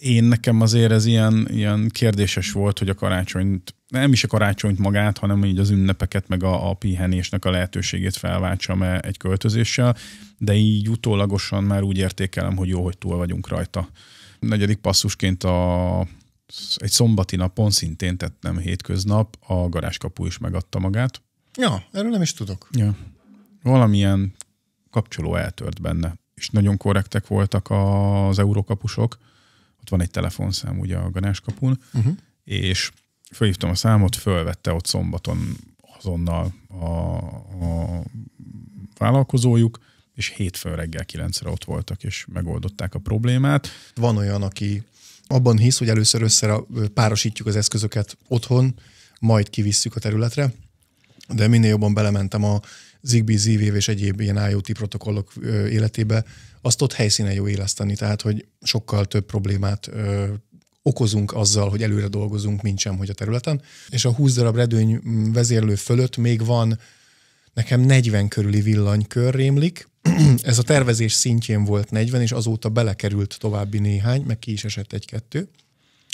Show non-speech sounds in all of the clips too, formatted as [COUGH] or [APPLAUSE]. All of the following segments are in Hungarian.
én nekem azért ez ilyen, ilyen kérdéses volt, hogy a karácsonyt, nem is a karácsonyt magát, hanem így az ünnepeket, meg a, a pihenésnek a lehetőségét felváltsam -e egy költözéssel, de így utólagosan már úgy értékelem, hogy jó, hogy túl vagyunk rajta. Negyedik passzusként a, egy szombati napon, szintén tettem hétköznap, a garázskapu is megadta magát. Ja, erről nem is tudok. Ja. Valamilyen kapcsoló eltört benne és nagyon korrektek voltak az eurókapusok, ott van egy telefonszám ugye a Ganáskapun, uh-huh. és fölhívtam a számot, fölvette ott szombaton azonnal a, a vállalkozójuk, és hétfő reggel kilencre ott voltak, és megoldották a problémát. Van olyan, aki abban hisz, hogy először össze párosítjuk az eszközöket otthon, majd kivisszük a területre, de minél jobban belementem a Zigbee, ZVV és egyéb ilyen IoT protokollok életébe, azt ott helyszínen jó éleszteni, tehát hogy sokkal több problémát ö, okozunk azzal, hogy előre dolgozunk, mint sem, hogy a területen. És a 20 darab redőny mm, vezérlő fölött még van nekem 40 körüli villanykör rémlik. [CLEARS THROAT] Ez a tervezés szintjén volt 40, és azóta belekerült további néhány, meg ki is esett egy-kettő.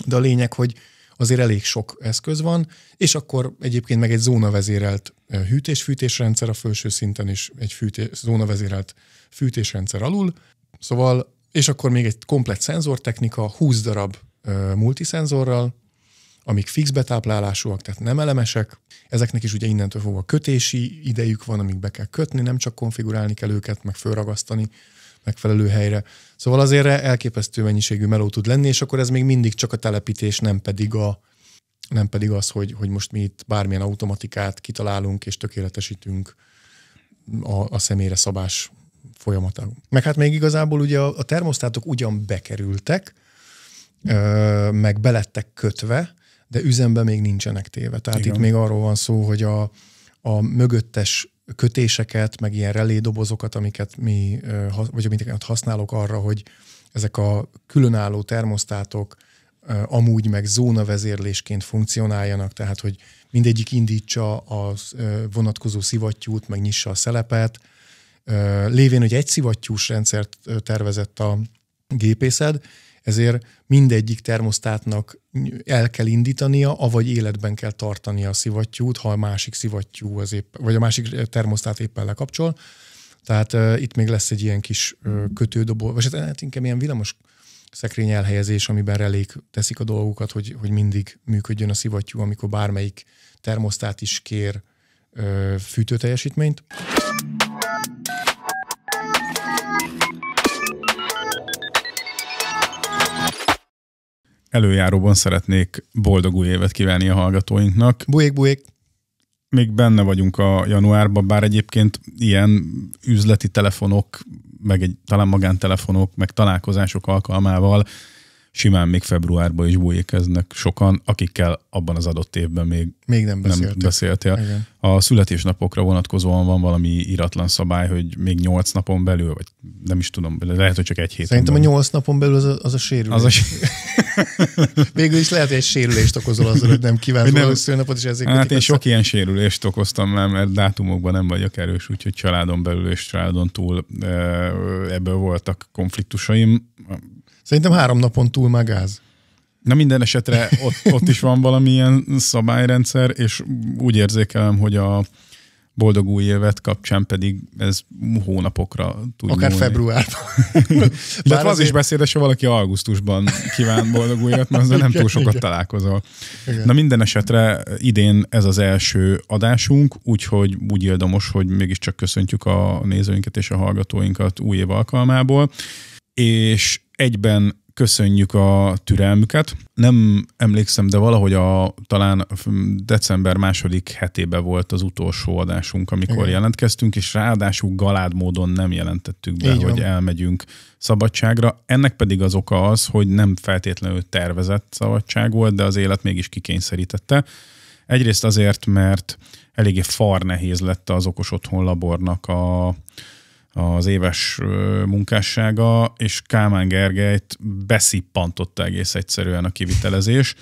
De a lényeg, hogy azért elég sok eszköz van, és akkor egyébként meg egy zónavezérelt hűtés-fűtésrendszer a felső szinten is, egy fűtés, zónavezérelt fűtésrendszer alul, szóval, és akkor még egy komplet szenzortechnika, 20 darab ö, multiszenzorral, amik fix betáplálásúak, tehát nem elemesek. Ezeknek is ugye innentől fogva kötési idejük van, amik be kell kötni, nem csak konfigurálni kell őket, meg fölragasztani megfelelő helyre. Szóval azért elképesztő mennyiségű meló tud lenni, és akkor ez még mindig csak a telepítés, nem pedig a, nem pedig az, hogy, hogy most mi itt bármilyen automatikát kitalálunk és tökéletesítünk a, a személyre szabás folyamata. Meg hát még igazából ugye a, a termosztátok ugyan bekerültek, ö, meg belettek kötve, de üzembe még nincsenek téve. Tehát Igen. itt még arról van szó, hogy a, a mögöttes kötéseket, meg ilyen relédobozokat, amiket mi, vagy amiket használok arra, hogy ezek a különálló termosztátok amúgy meg zónavezérlésként funkcionáljanak, tehát hogy mindegyik indítsa a vonatkozó szivattyút, meg nyissa a szelepet, lévén, hogy egy szivattyús rendszert tervezett a gépészed, ezért mindegyik termosztátnak el kell indítania, avagy életben kell tartania a szivattyút, ha a másik szivattyú az épp, vagy a másik termosztát éppen lekapcsol. Tehát uh, itt még lesz egy ilyen kis uh, kötődobó, vagy hát, hát inkább ilyen villamos szekrény elhelyezés, amiben relék teszik a dolgokat, hogy, hogy mindig működjön a szivattyú, amikor bármelyik termosztát is kér uh, fűtőteljesítményt. Előjáróban szeretnék boldog új évet kívánni a hallgatóinknak. Bujék, bujék! Még benne vagyunk a januárban, bár egyébként ilyen üzleti telefonok, meg egy, talán magántelefonok, meg találkozások alkalmával simán még februárban is bújékeznek sokan, akikkel abban az adott évben még, még nem, nem beszéltél. Igen. A születésnapokra vonatkozóan van valami iratlan szabály, hogy még nyolc napon belül, vagy nem is tudom, lehet, hogy csak egy héten. Szerintem belül. a nyolc napon belül az a, az a sérülés. Az a sérülés. [LAUGHS] Végül is lehet, hogy egy sérülést okozol azzal, hogy nem kívánsz nem... a szülnapot, és ezért... Hát én sok ilyen sérülést okoztam már, mert dátumokban nem vagyok erős, úgyhogy családon belül és családon túl eh, ebből voltak konfliktusaim. Szerintem három napon túl már gáz. Na minden esetre ott, ott is van valamilyen szabályrendszer, és úgy érzékelem, hogy a boldog új évet kapcsán pedig ez hónapokra tud Akár múlni. februárban. [LAUGHS] De hát az én... is beszédes, ha valaki augusztusban kíván boldog új évet, mert azzal nem túl sokat találkozol. Igen. Na minden esetre idén ez az első adásunk, úgyhogy úgy éldomos, hogy mégiscsak köszöntjük a nézőinket és a hallgatóinkat új év alkalmából és egyben köszönjük a türelmüket. Nem emlékszem, de valahogy a talán december második hetében volt az utolsó adásunk, amikor Igen. jelentkeztünk, és ráadásul galád módon nem jelentettük be, Így hogy van. elmegyünk szabadságra. Ennek pedig az oka az, hogy nem feltétlenül tervezett szabadság volt, de az élet mégis kikényszerítette. Egyrészt azért, mert eléggé far nehéz lett az okos otthon labornak a az éves munkássága, és Kálmán Gergelyt beszippantotta egész egyszerűen a kivitelezés,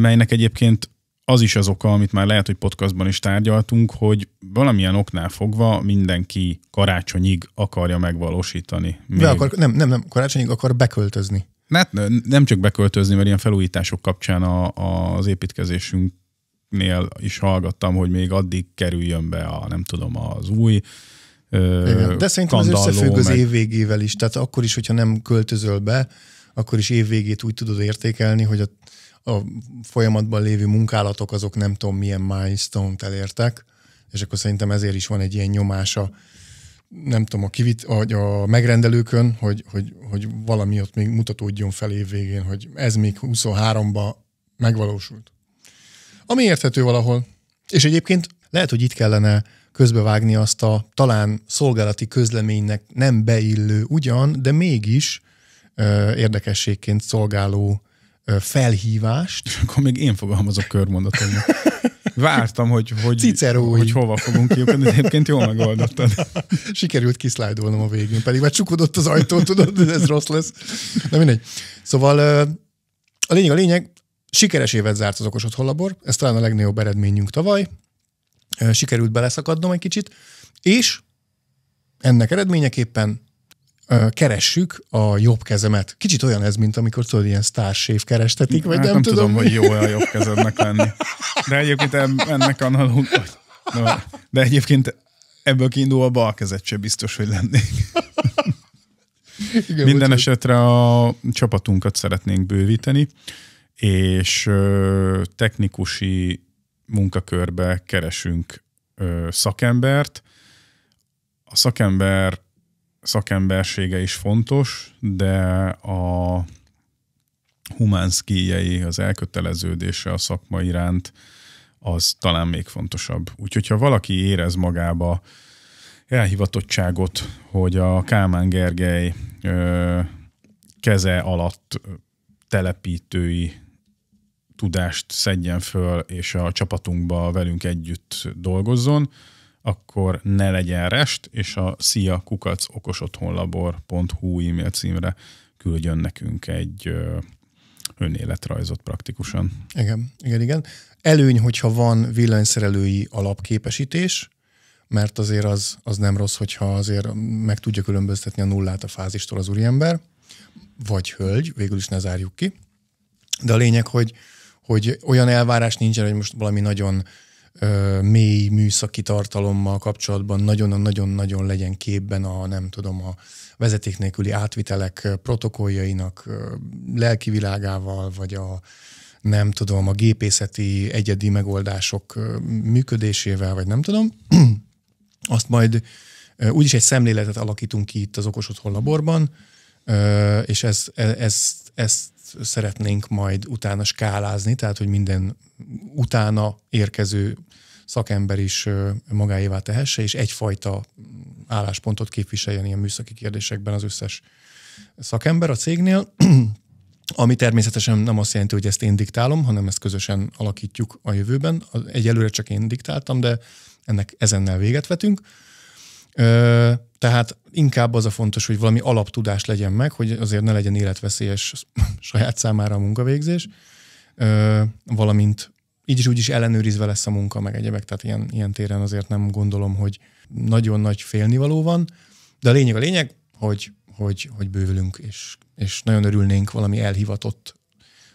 melynek egyébként az is az oka, amit már lehet, hogy podcastban is tárgyaltunk, hogy valamilyen oknál fogva mindenki karácsonyig akarja megvalósítani. Még. akar, nem, nem, nem, karácsonyig akar beköltözni. Hát nem csak beköltözni, mert ilyen felújítások kapcsán a, a, az építkezésünknél is hallgattam, hogy még addig kerüljön be a, nem tudom, az új igen. De szerintem ez összefügg meg... az évvégével is, tehát akkor is, hogyha nem költözöl be, akkor is évvégét úgy tudod értékelni, hogy a, a folyamatban lévő munkálatok azok nem tudom milyen milestone-t elértek, és akkor szerintem ezért is van egy ilyen nyomása, nem tudom, a, kivit, a, a megrendelőkön, hogy, hogy, hogy valami ott még mutatódjon fel évvégén, hogy ez még 23-ba megvalósult. Ami érthető valahol. És egyébként lehet, hogy itt kellene közbevágni azt a talán szolgálati közleménynek nem beillő ugyan, de mégis ö, érdekességként szolgáló ö, felhívást. És akkor még én fogalmazok körmondatot. Vártam, hogy, hogy, hogy hova fogunk kiukadni, egyébként jól megoldottad. [LAUGHS] Sikerült kiszlájdolnom a végén, pedig már csukodott az ajtó, tudod, ez rossz lesz. De mindegy. Szóval a lényeg, a lényeg, sikeres évet zárt az okos otthonlabor, ez talán a legnagyobb eredményünk tavaly, sikerült beleszakadnom egy kicsit, és ennek eredményeképpen keressük a jobb kezemet. Kicsit olyan ez, mint amikor tudod, ilyen sztársév kerestetik, vagy hát nem, nem tudom. tudom, hogy jó a jobb kezednek lenni. De egyébként ennek analóg... De egyébként ebből a bal kezed sem biztos, hogy lennék. Igen, Minden úgy, esetre a csapatunkat szeretnénk bővíteni, és technikusi munkakörbe keresünk ö, szakembert. A szakember szakembersége is fontos, de a humán az elköteleződése a szakma iránt az talán még fontosabb. Úgyhogy ha valaki érez magába elhivatottságot, hogy a Kálmán Gergely ö, keze alatt telepítői tudást szedjen föl, és a csapatunkba velünk együtt dolgozzon, akkor ne legyen rest, és a szia kukac okosotthonlabor.hu e-mail címre küldjön nekünk egy önéletrajzot praktikusan. Igen, igen, igen. Előny, hogyha van villanyszerelői alapképesítés, mert azért az, az nem rossz, hogyha azért meg tudja különböztetni a nullát a fázistól az úriember, vagy hölgy, végül is ne zárjuk ki. De a lényeg, hogy, hogy olyan elvárás nincsen, hogy most valami nagyon ö, mély műszaki tartalommal kapcsolatban nagyon-nagyon-nagyon legyen képben a, nem tudom, a vezeték nélküli átvitelek protokolljainak lelki világával, vagy a nem tudom, a gépészeti egyedi megoldások működésével, vagy nem tudom. [CLEARS THROAT] Azt majd úgyis egy szemléletet alakítunk ki itt az Okos Otthon Laborban, és ez, e, ez, ezt szeretnénk majd utána skálázni, tehát hogy minden utána érkező szakember is magáévá tehesse, és egyfajta álláspontot képviseljen ilyen műszaki kérdésekben az összes szakember a cégnél, [CLEARS THROAT] ami természetesen nem azt jelenti, hogy ezt én diktálom, hanem ezt közösen alakítjuk a jövőben. Egyelőre csak én diktáltam, de ennek ezennel véget vetünk. Tehát inkább az a fontos, hogy valami alaptudás legyen meg, hogy azért ne legyen életveszélyes [LAUGHS] saját számára a munkavégzés, valamint így is úgy is ellenőrizve lesz a munka, meg egyebek, tehát ilyen, ilyen téren azért nem gondolom, hogy nagyon nagy félnivaló van, de a lényeg a lényeg, hogy, hogy, hogy bővülünk, és, és nagyon örülnénk valami elhivatott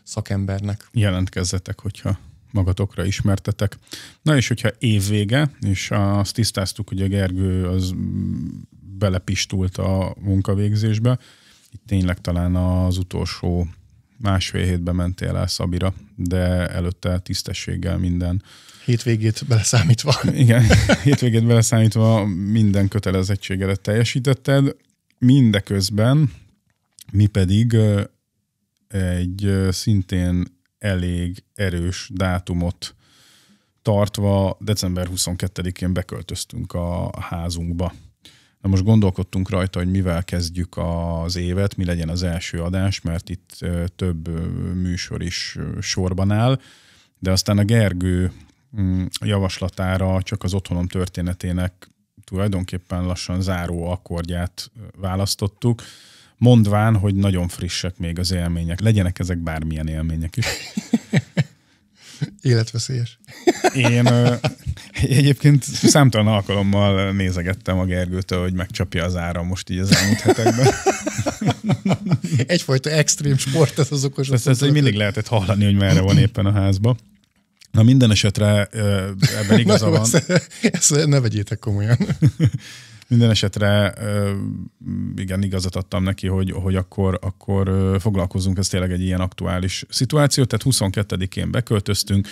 szakembernek. Jelentkezzetek, hogyha magatokra ismertetek. Na és hogyha évvége, és azt tisztáztuk, hogy a Gergő az belepistult a munkavégzésbe. Itt tényleg talán az utolsó másfél hétben mentél el Szabira, de előtte tisztességgel minden. Hétvégét beleszámítva. Igen, [LAUGHS] hétvégét beleszámítva minden kötelezettségedet teljesítetted, mindeközben mi pedig egy szintén elég erős dátumot tartva december 22-én beköltöztünk a házunkba. Na most gondolkodtunk rajta, hogy mivel kezdjük az évet, mi legyen az első adás, mert itt több műsor is sorban áll, de aztán a Gergő mm, javaslatára csak az otthonom történetének tulajdonképpen lassan záró akkordját választottuk, mondván, hogy nagyon frissek még az élmények. Legyenek ezek bármilyen élmények is. [LAUGHS] Életveszélyes. Én ö, egyébként számtalan alkalommal nézegettem a Gergőtől, hogy megcsapja az ára most így az elmúlt hetekben. Egyfajta extrém sport ez az okos. Ez, hogy mindig lehetett hallani, hogy merre van éppen a házba. Na minden esetre ebben [LAUGHS] igaza van. Ezt, ezt ne vegyétek komolyan. [LAUGHS] Minden esetre igen, igazat adtam neki, hogy, hogy akkor, akkor foglalkozunk, ez tényleg egy ilyen aktuális szituáció, tehát 22-én beköltöztünk,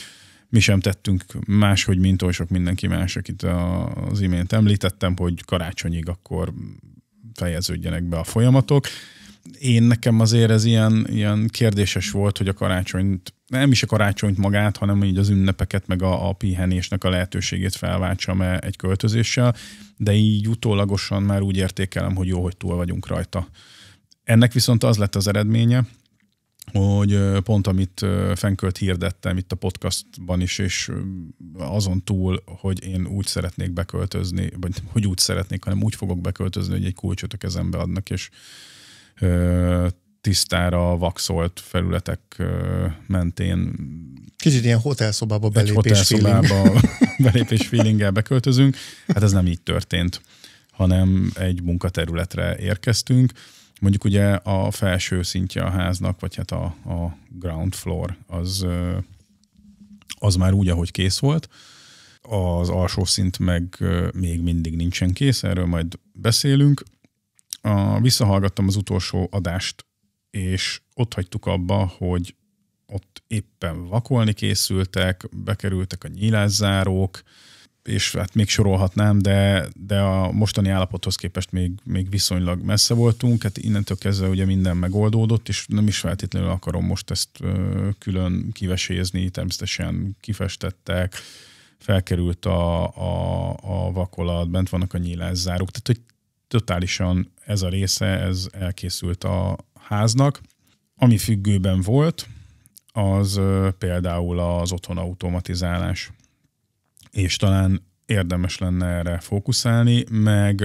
mi sem tettünk máshogy, mint oly sok mindenki más, akit az imént említettem, hogy karácsonyig akkor fejeződjenek be a folyamatok. Én nekem azért ez ilyen, ilyen kérdéses volt, hogy a karácsonyt nem is a karácsonyt magát, hanem így az ünnepeket, meg a, a pihenésnek a lehetőségét felváltsam egy költözéssel, de így utólagosan már úgy értékelem, hogy jó, hogy túl vagyunk rajta. Ennek viszont az lett az eredménye, hogy pont amit Fenkölt hirdettem itt a podcastban is, és azon túl, hogy én úgy szeretnék beköltözni, vagy hogy úgy szeretnék, hanem úgy fogok beköltözni, hogy egy kulcsot a kezembe adnak, és tisztára vaxolt felületek mentén. Kicsit ilyen hotelszobába belépés hotelszobába feeling. [LAUGHS] belépés feelinggel beköltözünk. Hát ez nem így történt, hanem egy munkaterületre érkeztünk. Mondjuk ugye a felső szintje a háznak, vagy hát a, a ground floor, az, az már úgy, ahogy kész volt. Az alsó szint meg még mindig nincsen kész, erről majd beszélünk. A, visszahallgattam az utolsó adást és ott hagytuk abba, hogy ott éppen vakolni készültek, bekerültek a nyílászárók, és hát még sorolhatnám, de, de a mostani állapothoz képest még, még viszonylag messze voltunk, hát innentől kezdve ugye minden megoldódott, és nem is feltétlenül akarom most ezt külön kivesézni, természetesen kifestettek, felkerült a, a, a vakolat, bent vannak a nyílászárók, tehát hogy totálisan ez a része, ez elkészült a, háznak. Ami függőben volt, az például az otthon automatizálás, És talán érdemes lenne erre fókuszálni, meg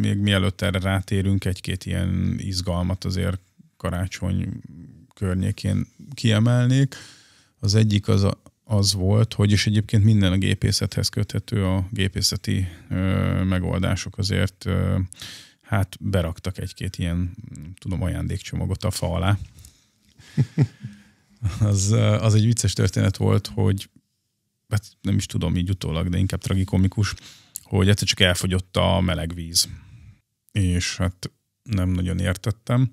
még mielőtt erre rátérünk, egy-két ilyen izgalmat azért karácsony környékén kiemelnék. Az egyik az, a, az volt, hogy is egyébként minden a gépészethez köthető, a gépészeti ö, megoldások azért ö, hát beraktak egy-két ilyen, tudom, ajándékcsomagot a fa alá. [LAUGHS] az, az egy vicces történet volt, hogy hát nem is tudom így utólag, de inkább tragikomikus, hogy egyszer csak elfogyott a meleg víz. És hát nem nagyon értettem,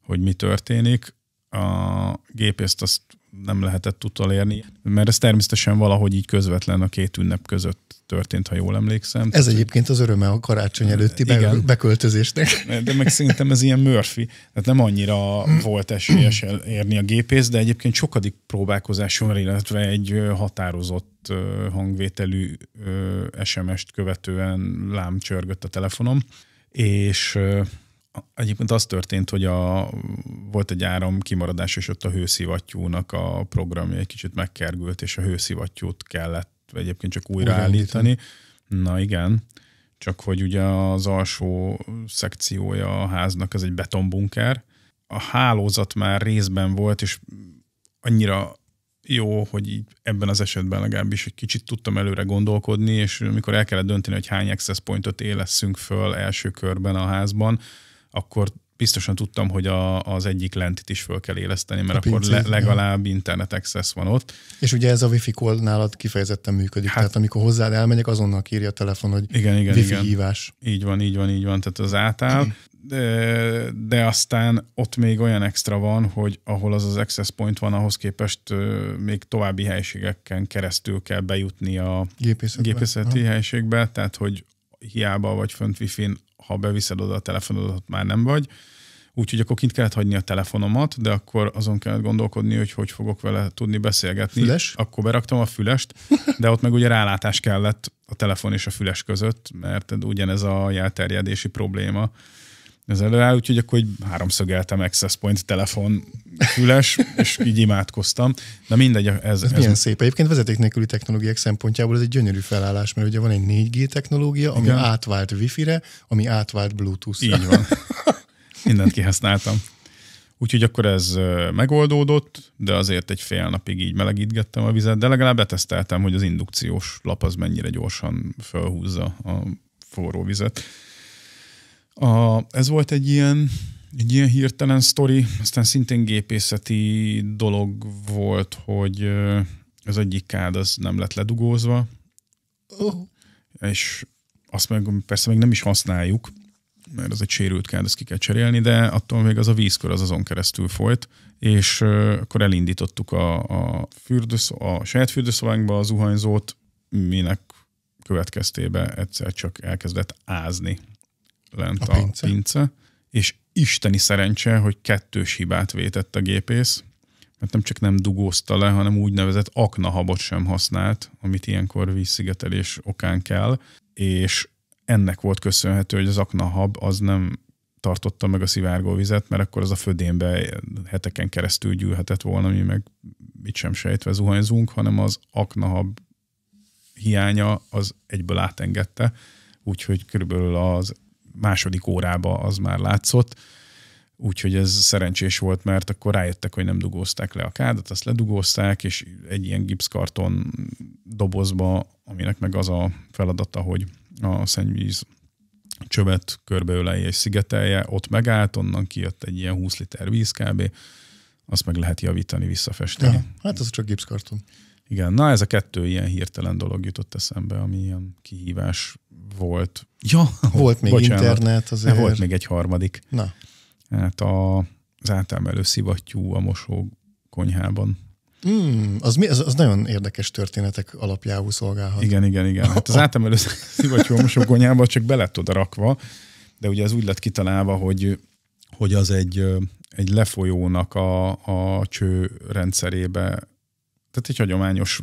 hogy mi történik. A gépészt azt nem lehetett utolérni, mert ez természetesen valahogy így közvetlen a két ünnep között történt, ha jól emlékszem. Ez egyébként az öröme a karácsony előtti igen. beköltözésnek. De meg szerintem ez ilyen Murphy. Tehát nem annyira volt esélyes elérni a gépész, de egyébként sokadik próbálkozáson, illetve egy határozott hangvételű SMS-t követően lám csörgött a telefonom, és Egyébként az történt, hogy a, volt egy áram kimaradás, és ott a hőszivattyúnak a programja egy kicsit megkergült, és a hőszivattyút kellett egyébként csak újraállítani. Na igen, csak hogy ugye az alsó szekciója a háznak, ez egy betonbunker. A hálózat már részben volt, és annyira jó, hogy így ebben az esetben legalábbis egy kicsit tudtam előre gondolkodni, és mikor el kellett dönteni, hogy hány access pointot élesszünk föl első körben a házban, akkor biztosan tudtam, hogy a, az egyik lentit is föl kell éleszteni, mert a akkor pincé, le, legalább ja. internet access van ott. És ugye ez a wifi call nálad kifejezetten működik, hát, tehát amikor hozzád elmegyek, azonnal kírja a telefon, hogy igen, igen, wifi igen. hívás. Így van, így van, így van, tehát az átáll. De, de aztán ott még olyan extra van, hogy ahol az az access point van, ahhoz képest még további helységeken keresztül kell bejutni a gépészeti helységbe, tehát hogy hiába vagy fönt wifi-n, ha beviszed oda a telefonodat, már nem vagy. Úgyhogy akkor kint kellett hagyni a telefonomat, de akkor azon kellett gondolkodni, hogy hogy fogok vele tudni beszélgetni. Füles? Akkor beraktam a fülest, de ott meg ugye rálátás kellett a telefon és a füles között, mert ugyanez a jelterjedési probléma ez előáll, úgyhogy akkor így háromszögeltem access point telefon füles, [LAUGHS] és így imádkoztam. De mindegy, ez... Ez, ez milyen ez... szép. Egyébként vezeték nélküli technológiák szempontjából ez egy gyönyörű felállás, mert ugye van egy 4G technológia, ami Igen. átvált Wi-Fi-re, ami átvált Bluetooth-ra. Így van. Mindent kihasználtam. Úgyhogy akkor ez megoldódott, de azért egy fél napig így melegítgettem a vizet, de legalább beteszteltem, hogy az indukciós lap az mennyire gyorsan felhúzza a forró vizet a, ez volt egy ilyen, egy ilyen hirtelen sztori, aztán szintén gépészeti dolog volt, hogy az egyik kád az nem lett ledugózva, oh. és azt meg persze még nem is használjuk, mert az egy sérült kád, ezt ki kell cserélni, de attól még az a vízkör az azon keresztül folyt, és akkor elindítottuk a, a, fürdősz, a saját fürdőszobánkba az zuhanyzót, minek következtébe egyszer csak elkezdett ázni lent a, a pince. pince, és isteni szerencse, hogy kettős hibát vétett a gépész, mert nem csak nem dugózta le, hanem úgynevezett aknahabot sem használt, amit ilyenkor vízszigetelés okán kell, és ennek volt köszönhető, hogy az aknahab az nem tartotta meg a szivárgó vizet, mert akkor az a födénbe heteken keresztül gyűlhetett volna, mi meg mit sem sejtve zuhanyzunk, hanem az aknahab hiánya az egyből átengedte, úgyhogy körülbelül az második órába az már látszott, úgyhogy ez szerencsés volt, mert akkor rájöttek, hogy nem dugózták le a kádat, azt ledugózták, és egy ilyen gipszkarton dobozba, aminek meg az a feladata, hogy a szennyvíz csövet körbeölelje és szigetelje, ott megállt, onnan kijött egy ilyen 20 liter víz kb., azt meg lehet javítani, visszafesteni. Ja, hát az csak gipszkarton. Igen, na ez a kettő ilyen hirtelen dolog jutott eszembe, ami ilyen kihívás volt. Ja, volt még bocsánat, internet azért. Hát volt még egy harmadik. Na. Hát a, az átámelő szivattyú a mosó konyhában. Mm, az, mi, az, az nagyon érdekes történetek alapjául szolgálhat. Igen, igen, igen. Hát az átemelő [LAUGHS] szivattyú a mosó konyhában, csak be lett oda rakva, de ugye ez úgy lett kitalálva, hogy, hogy az egy, egy lefolyónak a, a cső rendszerébe tehát egy hagyományos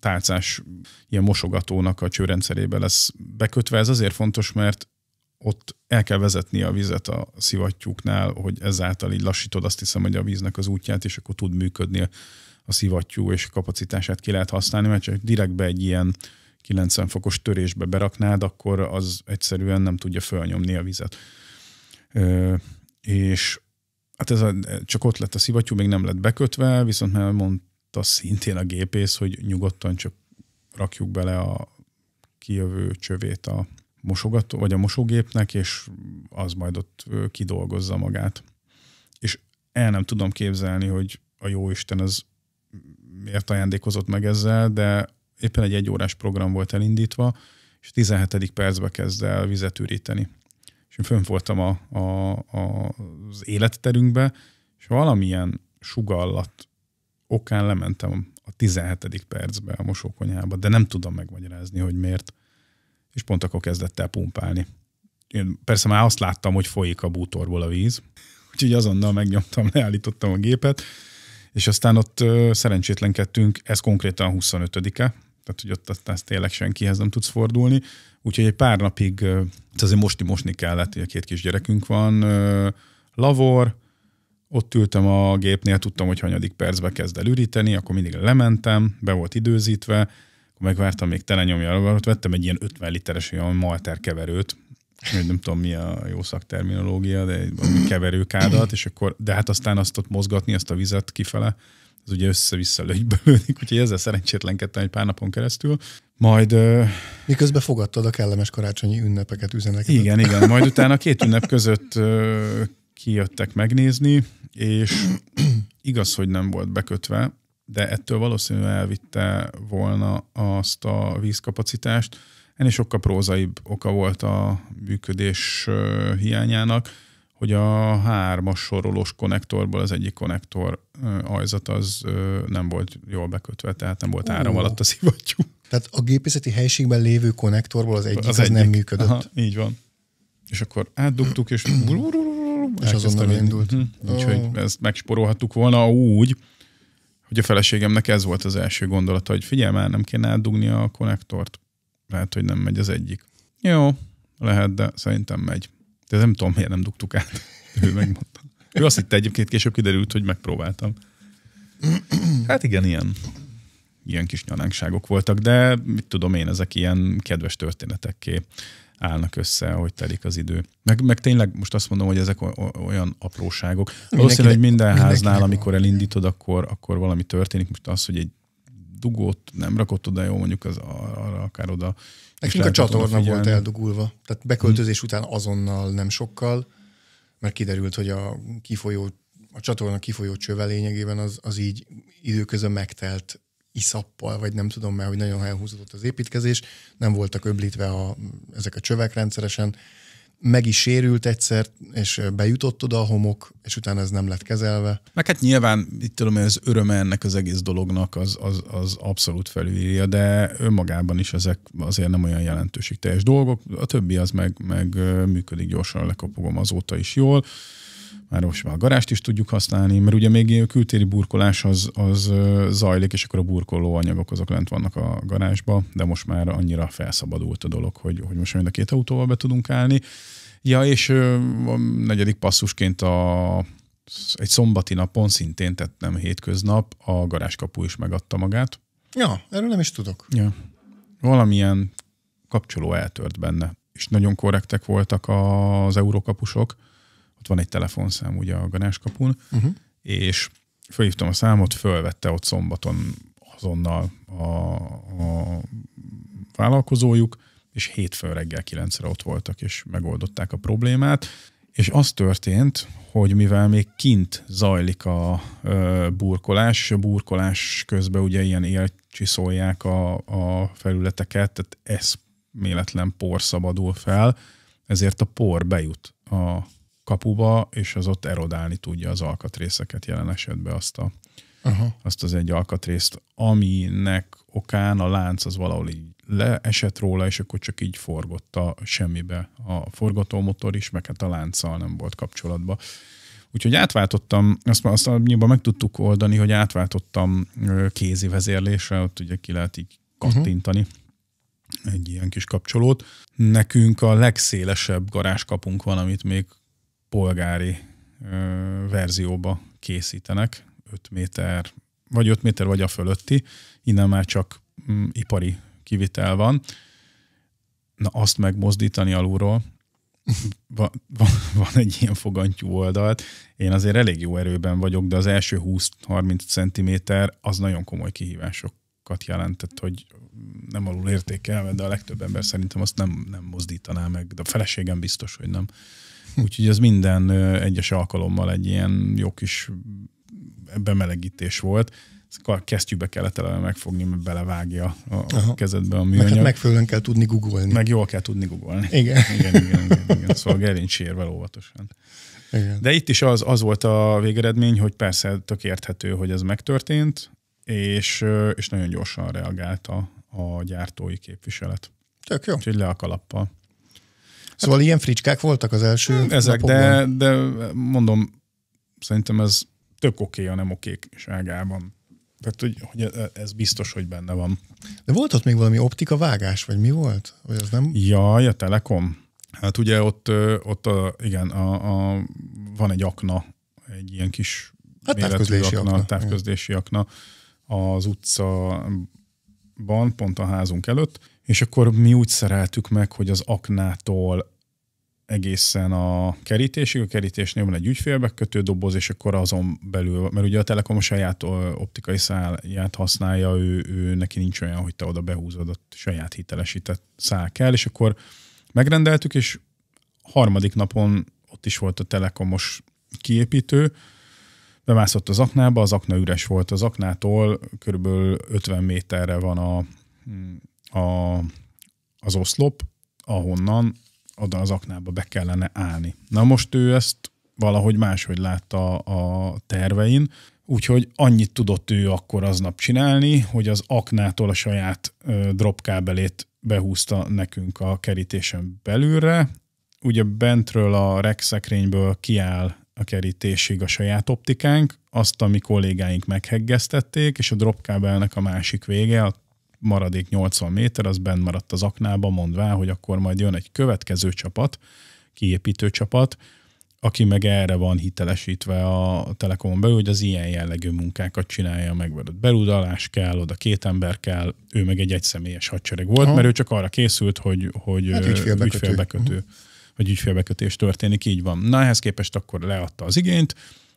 tálcás ilyen mosogatónak a csőrendszerébe lesz bekötve. Ez azért fontos, mert ott el kell vezetni a vizet a szivattyúknál, hogy ezáltal így lassítod azt hiszem, hogy a víznek az útját, és akkor tud működni a szivattyú, és kapacitását ki lehet használni, mert csak direkt be egy ilyen 90 fokos törésbe beraknád, akkor az egyszerűen nem tudja fölnyomni a vizet. Ö, és hát ez a, csak ott lett a szivattyú, még nem lett bekötve, viszont már mond, mondta szintén a gépész, hogy nyugodtan csak rakjuk bele a kijövő csövét a mosogató, vagy a mosógépnek, és az majd ott kidolgozza magát. És el nem tudom képzelni, hogy a jó Isten az miért ajándékozott meg ezzel, de éppen egy egyórás program volt elindítva, és 17. percbe kezd el vizet üríteni. És én fönn voltam a, a, a, az életterünkbe, és valamilyen sugallat okán lementem a 17. percbe a mosókonyhába, de nem tudom megmagyarázni, hogy miért. És pont akkor kezdett el pumpálni. Én persze már azt láttam, hogy folyik a bútorból a víz, [LAUGHS] úgyhogy azonnal megnyomtam, leállítottam a gépet, és aztán ott szerencsétlenkedtünk, ez konkrétan 25-e, tehát hogy ott aztán tényleg senkihez nem tudsz fordulni. Úgyhogy egy pár napig, ez hát azért mosni, mosni kellett, a két kis gyerekünk van, lavor, ott ültem a gépnél, tudtam, hogy hanyadik percbe kezd el üríteni, akkor mindig lementem, be volt időzítve, akkor megvártam, még tele nyomja ott vettem egy ilyen 50 literes olyan malter keverőt, nem tudom mi a jó szakterminológia, de egy keverőkádat, és akkor, de hát aztán azt ott mozgatni, azt a vizet kifele, az ugye össze-vissza lögybelődik, úgyhogy ezzel szerencsétlenkedtem egy pár napon keresztül. Majd... Miközben fogadtad a kellemes karácsonyi ünnepeket, üzeneket. Igen, igen. Majd utána két ünnep között kijöttek megnézni, és [CLEARS THROAT] igaz, hogy nem volt bekötve, de ettől valószínűleg elvitte volna azt a vízkapacitást. Ennél sokkal prózaibb oka volt a működés hiányának, hogy a hármas sorolós konnektorból az egyik konnektor ajzat az nem volt jól bekötve, tehát nem volt áram alatt a szivattyú. Tehát a gépészeti helyiségben lévő konnektorból az egyik az, az egyik. nem működött. Aha, így van. És akkor átdugtuk, és [CLEARS THROAT] és azonnal indult. Mhm. Úgyhogy oh. ezt megsporolhattuk volna úgy, hogy a feleségemnek ez volt az első gondolata, hogy figyelj már, nem kéne átdugni a konnektort. Lehet, hogy nem megy az egyik. Jó, lehet, de szerintem megy. De nem tudom, miért nem dugtuk át. Ő megmondta. Ő azt hitte egyébként, később kiderült, hogy megpróbáltam. Hát igen, ilyen, ilyen kis nyalánkságok voltak, de mit tudom én, ezek ilyen kedves történetekké állnak össze, hogy telik az idő. Meg, meg tényleg most azt mondom, hogy ezek olyan apróságok. Valószínűleg, hogy minden háznál, amikor elindítod, akkor, akkor valami történik. Most az, hogy egy dugót nem rakott oda, jó, mondjuk az arra akár oda. Nekünk a csatorna volt eldugulva. Tehát beköltözés hmm. után azonnal, nem sokkal, mert kiderült, hogy a kifolyó a csatorna kifolyó csöve lényegében az, az így időközben megtelt iszappal, vagy nem tudom már, hogy nagyon elhúzódott az építkezés, nem voltak öblítve a, ezek a csövek rendszeresen, meg is sérült egyszer, és bejutott oda a homok, és utána ez nem lett kezelve. Meg hát nyilván, itt tudom, az öröme ennek az egész dolognak az, az, az abszolút felülírja, de önmagában is ezek azért nem olyan teljes dolgok. A többi az meg, meg működik gyorsan, lekapogom azóta is jól már most már a garást is tudjuk használni, mert ugye még a kültéri burkolás az, az zajlik, és akkor a burkoló anyagok azok lent vannak a garázsba, de most már annyira felszabadult a dolog, hogy, hogy most mind a két autóval be tudunk állni. Ja, és a negyedik passzusként a, egy szombati napon, szintén tettem hétköznap, a garázskapu is megadta magát. Ja, erről nem is tudok. Ja. Valamilyen kapcsoló eltört benne, és nagyon korrektek voltak az eurókapusok ott van egy telefonszám ugye a Ganáskapun, uh-huh. Mhm. és felhívtam a számot, fölvette ott szombaton azonnal a, a vállalkozójuk, és hétfőn reggel kilencre ott voltak, és megoldották a problémát. És az történt, hogy mivel még kint zajlik a ö, burkolás, és a burkolás közben ugye ilyen élcsiszolják a, a felületeket, tehát méletlen por szabadul fel, ezért a por bejut a kapuba, és az ott erodálni tudja az alkatrészeket jelen esetben azt, a, Aha. azt az egy alkatrészt, aminek okán a lánc az valahol így leesett róla, és akkor csak így forgott a semmibe a forgatómotor is, meg hát a lánccal nem volt kapcsolatban. Úgyhogy átváltottam, azt, azt nyilván meg tudtuk oldani, hogy átváltottam kézi vezérlésre, ott ugye ki lehet így mhm. kattintani uh-huh. egy ilyen kis kapcsolót. Nekünk a legszélesebb garázskapunk van, amit még polgári ö, verzióba készítenek, 5 méter, vagy 5 méter, vagy a fölötti, innen már csak mm, ipari kivitel van. Na azt megmozdítani alulról, van, [LAUGHS] van, van egy ilyen fogantyú oldalt. Én azért elég jó erőben vagyok, de az első 20-30 cm az nagyon komoly kihívásokat jelentett, hogy nem alul értékelve, de a legtöbb ember szerintem azt nem, nem mozdítaná meg, de a feleségem biztos, hogy nem. Úgyhogy ez minden egyes alkalommal egy ilyen jó kis bemelegítés volt. Kesztyűbe kellett eleve megfogni, mert belevágja a, Aha. kezedbe a műanyag. Meg hát megfelelően kell tudni googolni. Meg jól kell tudni googolni. Igen. igen, igen, igen, igen. Szóval gerincsérvel óvatosan. Igen. De itt is az, az volt a végeredmény, hogy persze tök érthető, hogy ez megtörtént, és, és nagyon gyorsan reagált a, a gyártói képviselet. Tök jó. Úgyhogy le a kalappal. Hát- szóval ilyen fricskák voltak az első Ezek, de, de mondom, szerintem ez tök oké a nem okékságában. Tehát, hogy, hogy ez biztos, hogy benne van. De volt ott még valami optika vágás, vagy mi volt? Vagy az nem? Jaj, a Telekom. Hát ugye ott, ott a, igen, a, a, van egy akna, egy ilyen kis hát távközlési akna, akna. távközlési akna az utcaban, pont a házunk előtt, és akkor mi úgy szereltük meg, hogy az aknától egészen a kerítésig, a kerítésnél van egy ügyfélbekötő doboz, és akkor azon belül, mert ugye a Telekom a saját optikai szálját használja, ő, ő neki nincs olyan, hogy te oda behúzod, a saját hitelesített szál kell, és akkor megrendeltük, és harmadik napon ott is volt a Telekomos kiépítő, bemászott az aknába, az akna üres volt az aknától, körülbelül 50 méterre van a, a, az oszlop, ahonnan oda az aknába be kellene állni. Na most ő ezt valahogy máshogy látta a tervein, úgyhogy annyit tudott ő akkor aznap csinálni, hogy az aknától a saját dropkábelét behúzta nekünk a kerítésen belülre. Ugye bentről a rekszekrényből kiáll a kerítésig a saját optikánk, azt a mi kollégáink megheggeztették, és a dropkábelnek a másik vége, a maradék 80 méter az bent maradt az aknába, mondvá, hogy akkor majd jön egy következő csapat, kiépítő csapat, aki meg erre van hitelesítve a Telekomon belül, hogy az ilyen jellegű munkákat csinálja meg, mert beludalás kell, oda két ember kell, ő meg egy egyszemélyes hadsereg volt, ha. mert ő csak arra készült, hogy, hogy hát ügyfélbekötő, ügyfélbekötő uh-huh. hogy ügyfélbekötés történik, így van. Na, ehhez képest akkor leadta az igényt,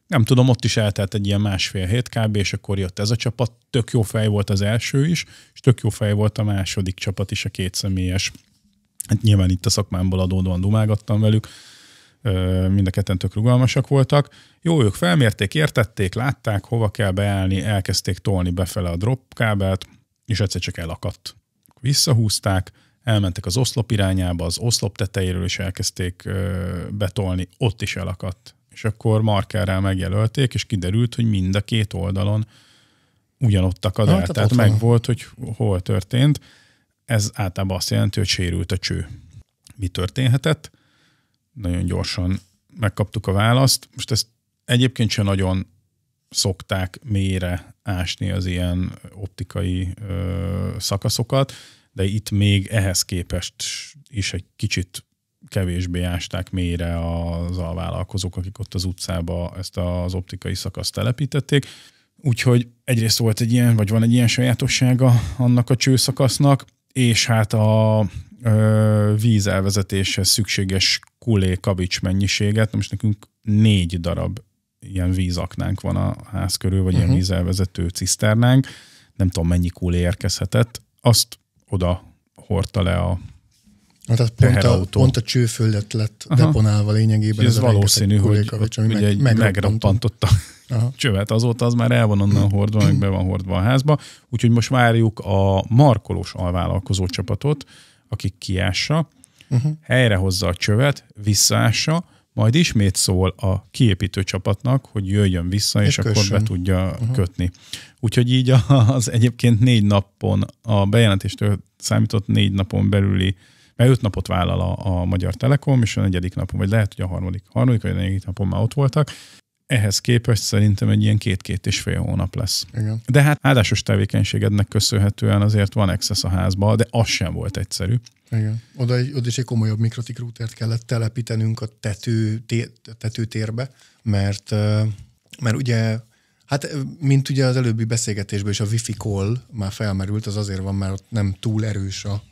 nem tudom, ott is eltelt egy ilyen másfél hét kb, és akkor jött ez a csapat. Tök jó fej volt az első is, és tök jó fej volt a második csapat is, a két személyes. Hát nyilván itt a szakmámból adódóan dumágattam velük, mind a ketten tök rugalmasak voltak. Jó, ők felmérték, értették, látták, hova kell beállni, elkezdték tolni befele a drop kábelt, és egyszer csak elakadt. Visszahúzták, elmentek az oszlop irányába, az oszlop tetejéről is elkezdték betolni, ott is elakadt és akkor markerrel megjelölték, és kiderült, hogy mind a két oldalon ugyanottak a el. Hát, hát tehát meg volt, hogy hol történt. Ez általában azt jelenti, hogy sérült a cső. Mi történhetett? Nagyon gyorsan megkaptuk a választ. Most ezt egyébként sem nagyon szokták mélyre ásni az ilyen optikai ö, szakaszokat, de itt még ehhez képest is egy kicsit kevésbé ásták mélyre az alvállalkozók, akik ott az utcába ezt az optikai szakaszt telepítették. Úgyhogy egyrészt volt egy ilyen, vagy van egy ilyen sajátossága annak a csőszakasznak, és hát a ö, víz elvezetéshez szükséges kulé kavics mennyiséget, most nekünk négy darab ilyen vízaknánk van a ház körül, vagy uh-huh. ilyen mhm. vízelvezető ciszternánk, nem tudom mennyi kulé érkezhetett, azt oda hordta le a Na, tehát pont a, pont a cső fölött lett Aha. deponálva lényegében. És ez, ez valószínű, hogy ott ami ugye meg, megroppantotta [LAUGHS] Aha. csövet. Azóta az már el van onnan hordva, meg be van hordva a házba. Úgyhogy most várjuk a markolós alvállalkozó csapatot, akik kiássa, uh-huh. helyrehozza a csövet, visszaássa, majd ismét szól a kiépítő csapatnak, hogy jöjjön vissza, és, és akkor be tudja uh-huh. kötni. Úgyhogy így az egyébként négy napon, a bejelentéstől számított négy napon belüli mert öt napot vállal a, a Magyar Telekom, és a negyedik napon, vagy lehet, hogy a harmadik, harmadik vagy a negyedik napon már ott voltak, ehhez képest szerintem egy ilyen két-két és fél hónap lesz. Igen. De hát áldásos tevékenységednek köszönhetően azért van access a házba, de az sem volt egyszerű. Igen. Oda, egy, oda is egy komolyabb mikrotik routert kellett telepítenünk a tető, té, tetőtérbe, mert, mert ugye Hát, mint ugye az előbbi beszélgetésből is a Wi-Fi call már felmerült, az azért van, mert ott nem túl erős a,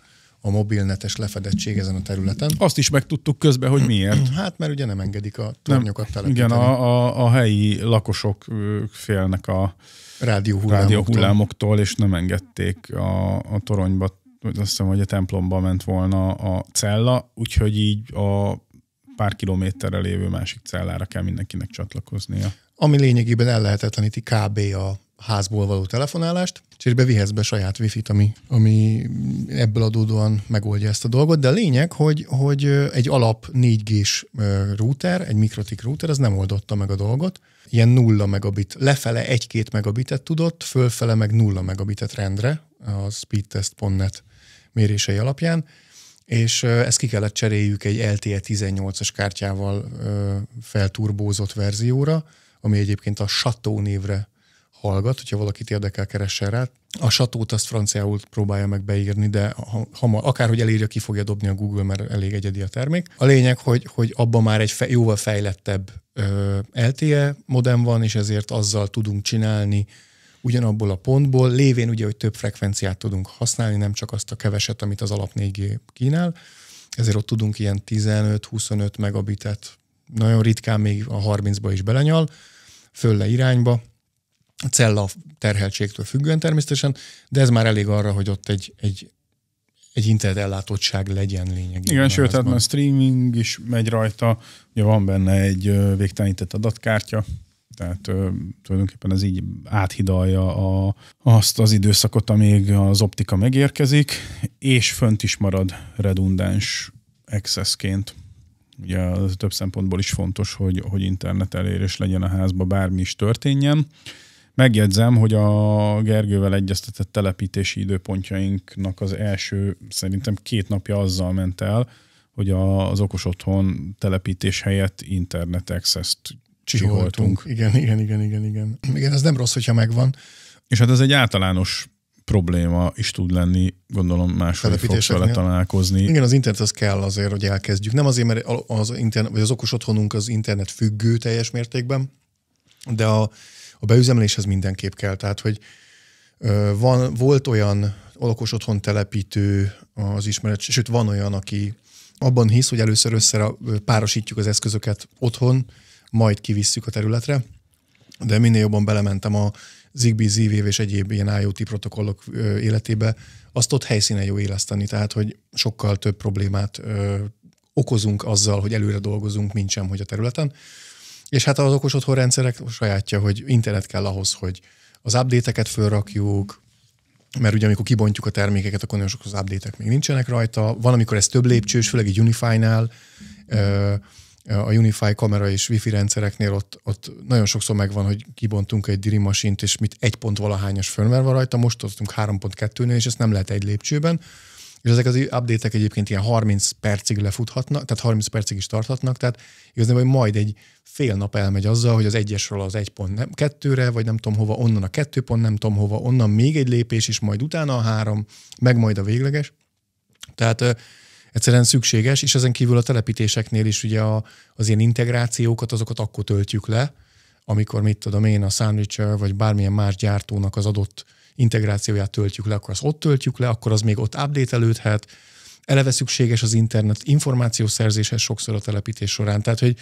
a mobilnetes lefedettség ezen a területen. Azt is megtudtuk közben, hogy miért. [CLEARS THROAT] Hát, mert ugye nem engedik a tornyokat telepíteni. Igen, a, a, a helyi lakosok félnek a rádióhullámoktól, rádióhullámoktól és nem engedték a, a toronyba, azt hiszem, hogy a templomba ment volna a cella, úgyhogy így a pár kilométerre lévő másik cellára kell mindenkinek csatlakoznia. Ami lényegében ellehetetleníti kb. a házból való telefonálást, és bevihetsz be saját wifi-t, ami, ami ebből adódóan megoldja ezt a dolgot, de a lényeg, hogy, hogy egy alap 4G-s router, egy mikrotik router, az nem oldotta meg a dolgot, ilyen nulla megabit, lefele 1-2 megabitet tudott, fölfele meg nulla megabitet rendre a speedtest.net mérései alapján, és ezt ki kellett cseréljük egy LTE 18-as kártyával felturbózott verzióra, ami egyébként a Chateau névre hallgat, hogyha valakit érdekel, keressen rá. A satót azt franciául próbálja meg beírni, de ha, hamar, akárhogy elírja, ki fogja dobni a Google, mert elég egyedi a termék. A lényeg, hogy, hogy abban már egy fe, jóval fejlettebb ö, LTE modem van, és ezért azzal tudunk csinálni ugyanabból a pontból, lévén ugye, hogy több frekvenciát tudunk használni, nem csak azt a keveset, amit az alap 4G kínál, ezért ott tudunk ilyen 15-25 megabitet, nagyon ritkán még a 30-ba is belenyal, fölle irányba, cella terheltségtől függően természetesen, de ez már elég arra, hogy ott egy, egy, egy internet ellátottság legyen lényegében. Igen, sőt, tehát már streaming is megy rajta, ugye van benne egy végtelenített adatkártya, tehát ö, tulajdonképpen ez így áthidalja a, azt az időszakot, amíg az optika megérkezik, és fönt is marad redundáns accessként. Ugye az több szempontból is fontos, hogy, hogy internet elérés legyen a házba, bármi is történjen. Megjegyzem, hogy a Gergővel egyeztetett telepítési időpontjainknak az első szerintem két napja azzal ment el, hogy a, az okos otthon telepítés helyett internet access-t csiholtunk. Igen, igen, igen, igen, igen. Igen, ez nem rossz, hogyha megvan. És hát ez egy általános probléma is tud lenni, gondolom máshol fogsz vele találkozni. Igen, az internet az kell azért, hogy elkezdjük. Nem azért, mert az, internet, vagy az okos otthonunk az internet függő teljes mértékben, de a a beüzemeléshez mindenképp kell. Tehát, hogy van, volt olyan lakos otthon telepítő az ismeret, sőt van olyan, aki abban hisz, hogy először össze párosítjuk az eszközöket otthon, majd kivisszük a területre, de minél jobban belementem a Zigbee, ZVV és egyéb ilyen IoT protokollok életébe, azt ott helyszínen jó éleszteni, tehát hogy sokkal több problémát ö, okozunk azzal, hogy előre dolgozunk, mint sem, hogy a területen. És hát az okos otthon rendszerek sajátja, hogy internet kell ahhoz, hogy az update-eket fölrakjuk, mert ugye amikor kibontjuk a termékeket, akkor nagyon sok az update még nincsenek rajta. Van, amikor ez több lépcsős, főleg egy Unify-nál, a Unify kamera és wifi rendszereknél ott, ott nagyon sokszor megvan, hogy kibontunk egy Dream machine és mit egy pont valahányas firmware van rajta, most tartunk 3.2-nél, és ezt nem lehet egy lépcsőben. És ezek az update-ek egyébként ilyen 30 percig lefuthatnak, tehát 30 percig is tarthatnak, tehát igazából majd egy fél nap elmegy azzal, hogy az egyesről az egy pont kettőre, vagy nem tudom hova, onnan a kettő pont nem tudom hova, onnan még egy lépés, és majd utána a három, meg majd a végleges. Tehát egyszerűen szükséges, és ezen kívül a telepítéseknél is ugye a, az ilyen integrációkat, azokat akkor töltjük le, amikor mit tudom én, a Sandwicher, vagy bármilyen más gyártónak az adott integrációját töltjük le, akkor az ott töltjük le, akkor az még ott update-elődhet, eleve szükséges az internet információszerzéshez sokszor a telepítés során. Tehát, hogy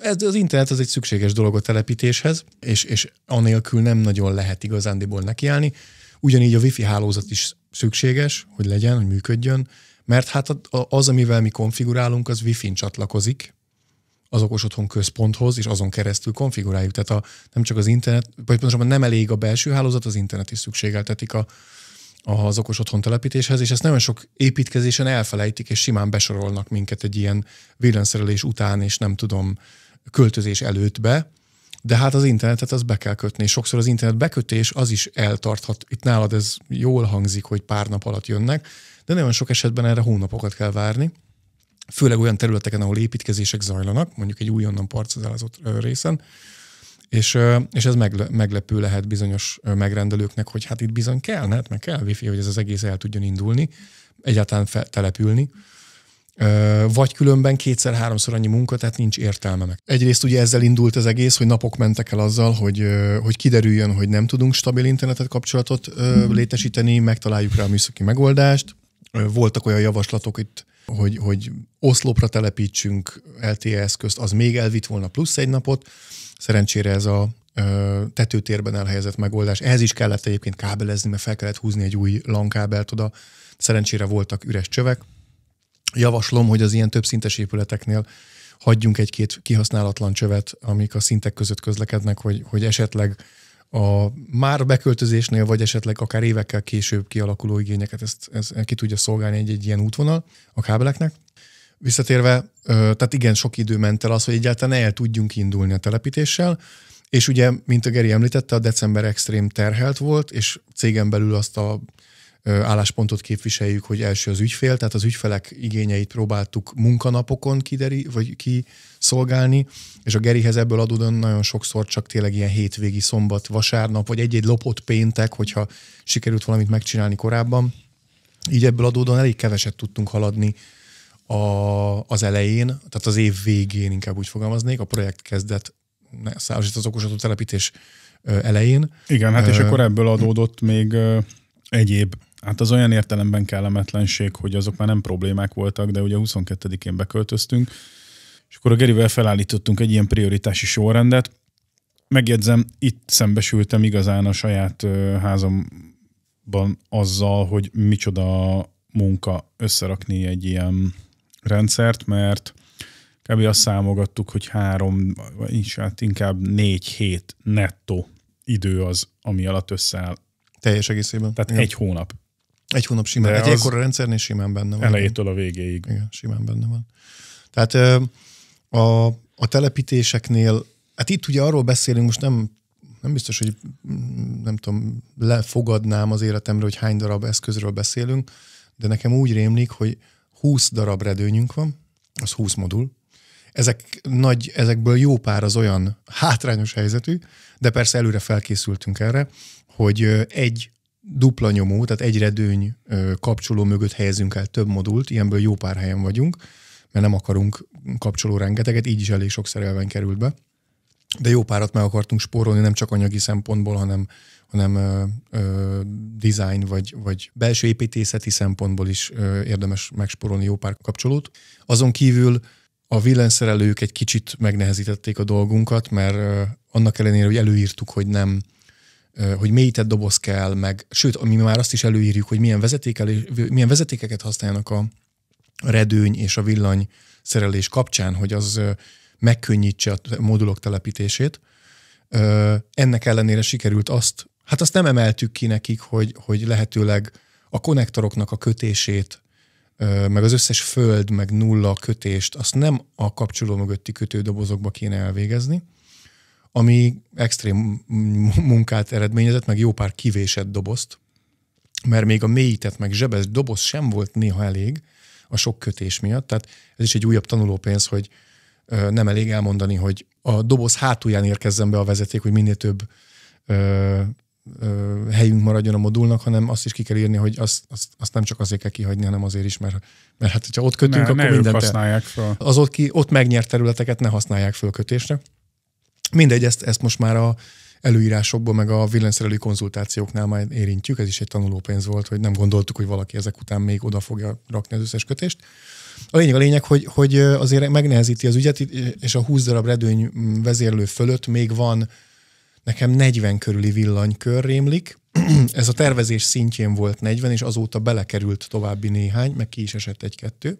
ez, az internet az egy szükséges dolog a telepítéshez, és, és anélkül nem nagyon lehet igazándiból nekiállni. Ugyanígy a wifi hálózat is szükséges, hogy legyen, hogy működjön, mert hát az, amivel mi konfigurálunk, az wifi-n csatlakozik, az okos otthon központhoz, és azon keresztül konfiguráljuk. Tehát a, nem csak az internet, vagy pontosabban nem elég a belső hálózat, az internet is szükségeltetik a, az okos otthon telepítéshez, és ezt nagyon sok építkezésen elfelejtik, és simán besorolnak minket egy ilyen villanyszerelés után, és nem tudom, költözés előtt be, de hát az internetet az be kell kötni, és sokszor az internet bekötés az is eltarthat. Itt nálad ez jól hangzik, hogy pár nap alatt jönnek, de nagyon sok esetben erre hónapokat kell várni főleg olyan területeken, ahol építkezések zajlanak, mondjuk egy újonnan parcellázott részen, és, és ez meglepő lehet bizonyos megrendelőknek, hogy hát itt bizony kell, hát meg kell wifi, hogy ez az egész el tudjon indulni, egyáltalán fel, települni. Vagy különben kétszer-háromszor annyi munka, tehát nincs értelme meg. Egyrészt ugye ezzel indult az egész, hogy napok mentek el azzal, hogy, hogy kiderüljön, hogy nem tudunk stabil internetet kapcsolatot mhm. létesíteni, megtaláljuk rá a műszaki megoldást. Voltak olyan javaslatok itt, hogy, hogy oszlopra telepítsünk LTE eszközt, az még elvitt volna plusz egy napot. Szerencsére ez a tetőtérben elhelyezett megoldás. Ehhez is kellett egyébként kábelezni, mert fel kellett húzni egy új lankábelt oda. Szerencsére voltak üres csövek. Javaslom, hogy az ilyen többszintes épületeknél hagyjunk egy-két kihasználatlan csövet, amik a szintek között közlekednek, hogy, hogy esetleg a már beköltözésnél, vagy esetleg akár évekkel később kialakuló igényeket, ezt, ezt ki tudja szolgálni egy, egy ilyen útvonal a kábeleknek. Visszatérve, tehát igen, sok idő ment el az, hogy egyáltalán el tudjunk indulni a telepítéssel, és ugye, mint a Geri említette, a december extrém terhelt volt, és cégen belül azt a álláspontot képviseljük, hogy első az ügyfél, tehát az ügyfelek igényeit próbáltuk munkanapokon kideri, vagy ki szolgálni, és a Gerihez ebből adódóan nagyon sokszor csak tényleg ilyen hétvégi szombat, vasárnap, vagy egy-egy lopott péntek, hogyha sikerült valamit megcsinálni korábban. Így ebből adódóan elég keveset tudtunk haladni a, az elején, tehát az év végén inkább úgy fogalmaznék, a projekt kezdett szállásít az okosató telepítés elején. Igen, hát és akkor ebből adódott még egyéb Hát az olyan értelemben kellemetlenség, hogy azok már nem problémák voltak, de ugye 22-én beköltöztünk, és akkor a Gerivel felállítottunk egy ilyen prioritási sorrendet. Megjegyzem, itt szembesültem igazán a saját házamban azzal, hogy micsoda munka összerakni egy ilyen rendszert, mert kb. azt számogattuk, hogy három, vagy hát inkább négy hét nettó idő az, ami alatt összeáll. Teljes egészében. Tehát Igen. egy hónap. Egy hónap simán. De hát egy ekkora rendszernél simán benne van. Elejétől a végéig. Igen, simán benne van. Tehát a, a telepítéseknél, hát itt ugye arról beszélünk, most nem, nem biztos, hogy mm, nem tudom, lefogadnám az életemre, hogy hány darab eszközről beszélünk, de nekem úgy rémlik, hogy 20 darab redőnyünk van, az 20 modul, ezek nagy, ezekből jó pár az olyan hátrányos helyzetű, de persze előre felkészültünk erre, hogy egy dupla nyomó, tehát egy redőny kapcsoló mögött helyezünk el több modult, ilyenből jó pár helyen vagyunk, mert nem akarunk kapcsoló rengeteget, így is elég sok szerelven került be. De jó párat meg akartunk spórolni, nem csak anyagi szempontból, hanem, hanem ö, ö, design vagy, vagy belső építészeti szempontból is ö, érdemes megspórolni jó pár kapcsolót. Azon kívül a villanyszerelők egy kicsit megnehezítették a dolgunkat, mert ö, annak ellenére, hogy előírtuk, hogy nem hogy mélyített doboz kell, meg sőt, mi már azt is előírjuk, hogy milyen, milyen vezetékeket használjanak a, redőny és a villany szerelés kapcsán, hogy az megkönnyítse a modulok telepítését. Ennek ellenére sikerült azt, hát azt nem emeltük ki nekik, hogy, hogy lehetőleg a konnektoroknak a kötését, meg az összes föld, meg nulla kötést, azt nem a kapcsoló mögötti kötődobozokba kéne elvégezni, ami extrém munkát eredményezett, meg jó pár kivésett dobozt, mert még a mélyített, meg zsebes doboz sem volt néha elég, a sok kötés miatt. Tehát ez is egy újabb tanulópénz, hogy nem elég elmondani, hogy a doboz hátulján érkezzen be a vezeték, hogy minél több ö, ö, helyünk maradjon a modulnak, hanem azt is ki kell írni, hogy azt, azt, azt nem csak azért kell kihagyni, hanem azért is, mert, mert hát, hogyha ott kötünk, ne, akkor ne mindent használják fel. Az ott, ki, ott megnyert területeket ne használják föl kötésre. Mindegy, ezt, ezt most már a, előírásokból, meg a villanyszerelői konzultációknál már érintjük, ez is egy tanulópénz volt, hogy nem gondoltuk, hogy valaki ezek után még oda fogja rakni az összes kötést. A lényeg a lényeg, hogy, hogy azért megnehezíti az ügyet, és a 20 darab redőny vezérlő fölött még van nekem 40 körüli villanykör rémlik, [CLEARS THROAT] ez a tervezés szintjén volt 40, és azóta belekerült további néhány, meg ki is esett egy-kettő.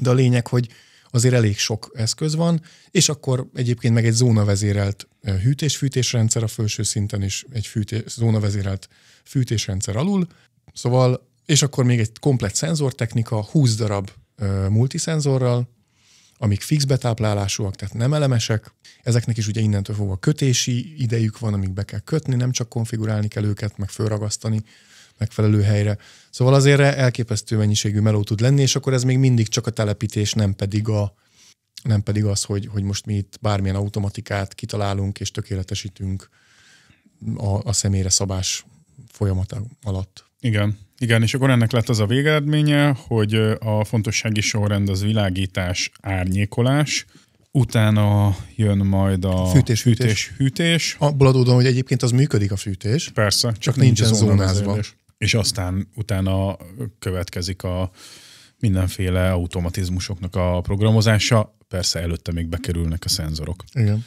De a lényeg, hogy azért elég sok eszköz van, és akkor egyébként meg egy zónavezérelt hűtés-fűtésrendszer a felső szinten is, egy fűtés, zónavezérelt fűtésrendszer alul, szóval, és akkor még egy komplet szenzortechnika, 20 darab multiszenzorral, amik fix betáplálásúak, tehát nem elemesek. Ezeknek is ugye innentől fogva kötési idejük van, amik be kell kötni, nem csak konfigurálni kell őket, meg fölragasztani, megfelelő helyre. Szóval azért elképesztő mennyiségű meló tud lenni, és akkor ez még mindig csak a telepítés, nem pedig a, nem pedig az, hogy, hogy most mi itt bármilyen automatikát kitalálunk és tökéletesítünk a, a személyre szabás folyamata alatt. Igen, igen, és akkor ennek lett az a végeredménye, hogy a fontossági sorrend az világítás, árnyékolás, utána jön majd a fűtés, fűtés, fűtés. fűtés. Abból adódom, hogy egyébként az működik a fűtés. Persze, csak, csak nincsen zónázva és aztán utána következik a mindenféle automatizmusoknak a programozása, persze előtte még bekerülnek a szenzorok. Igen.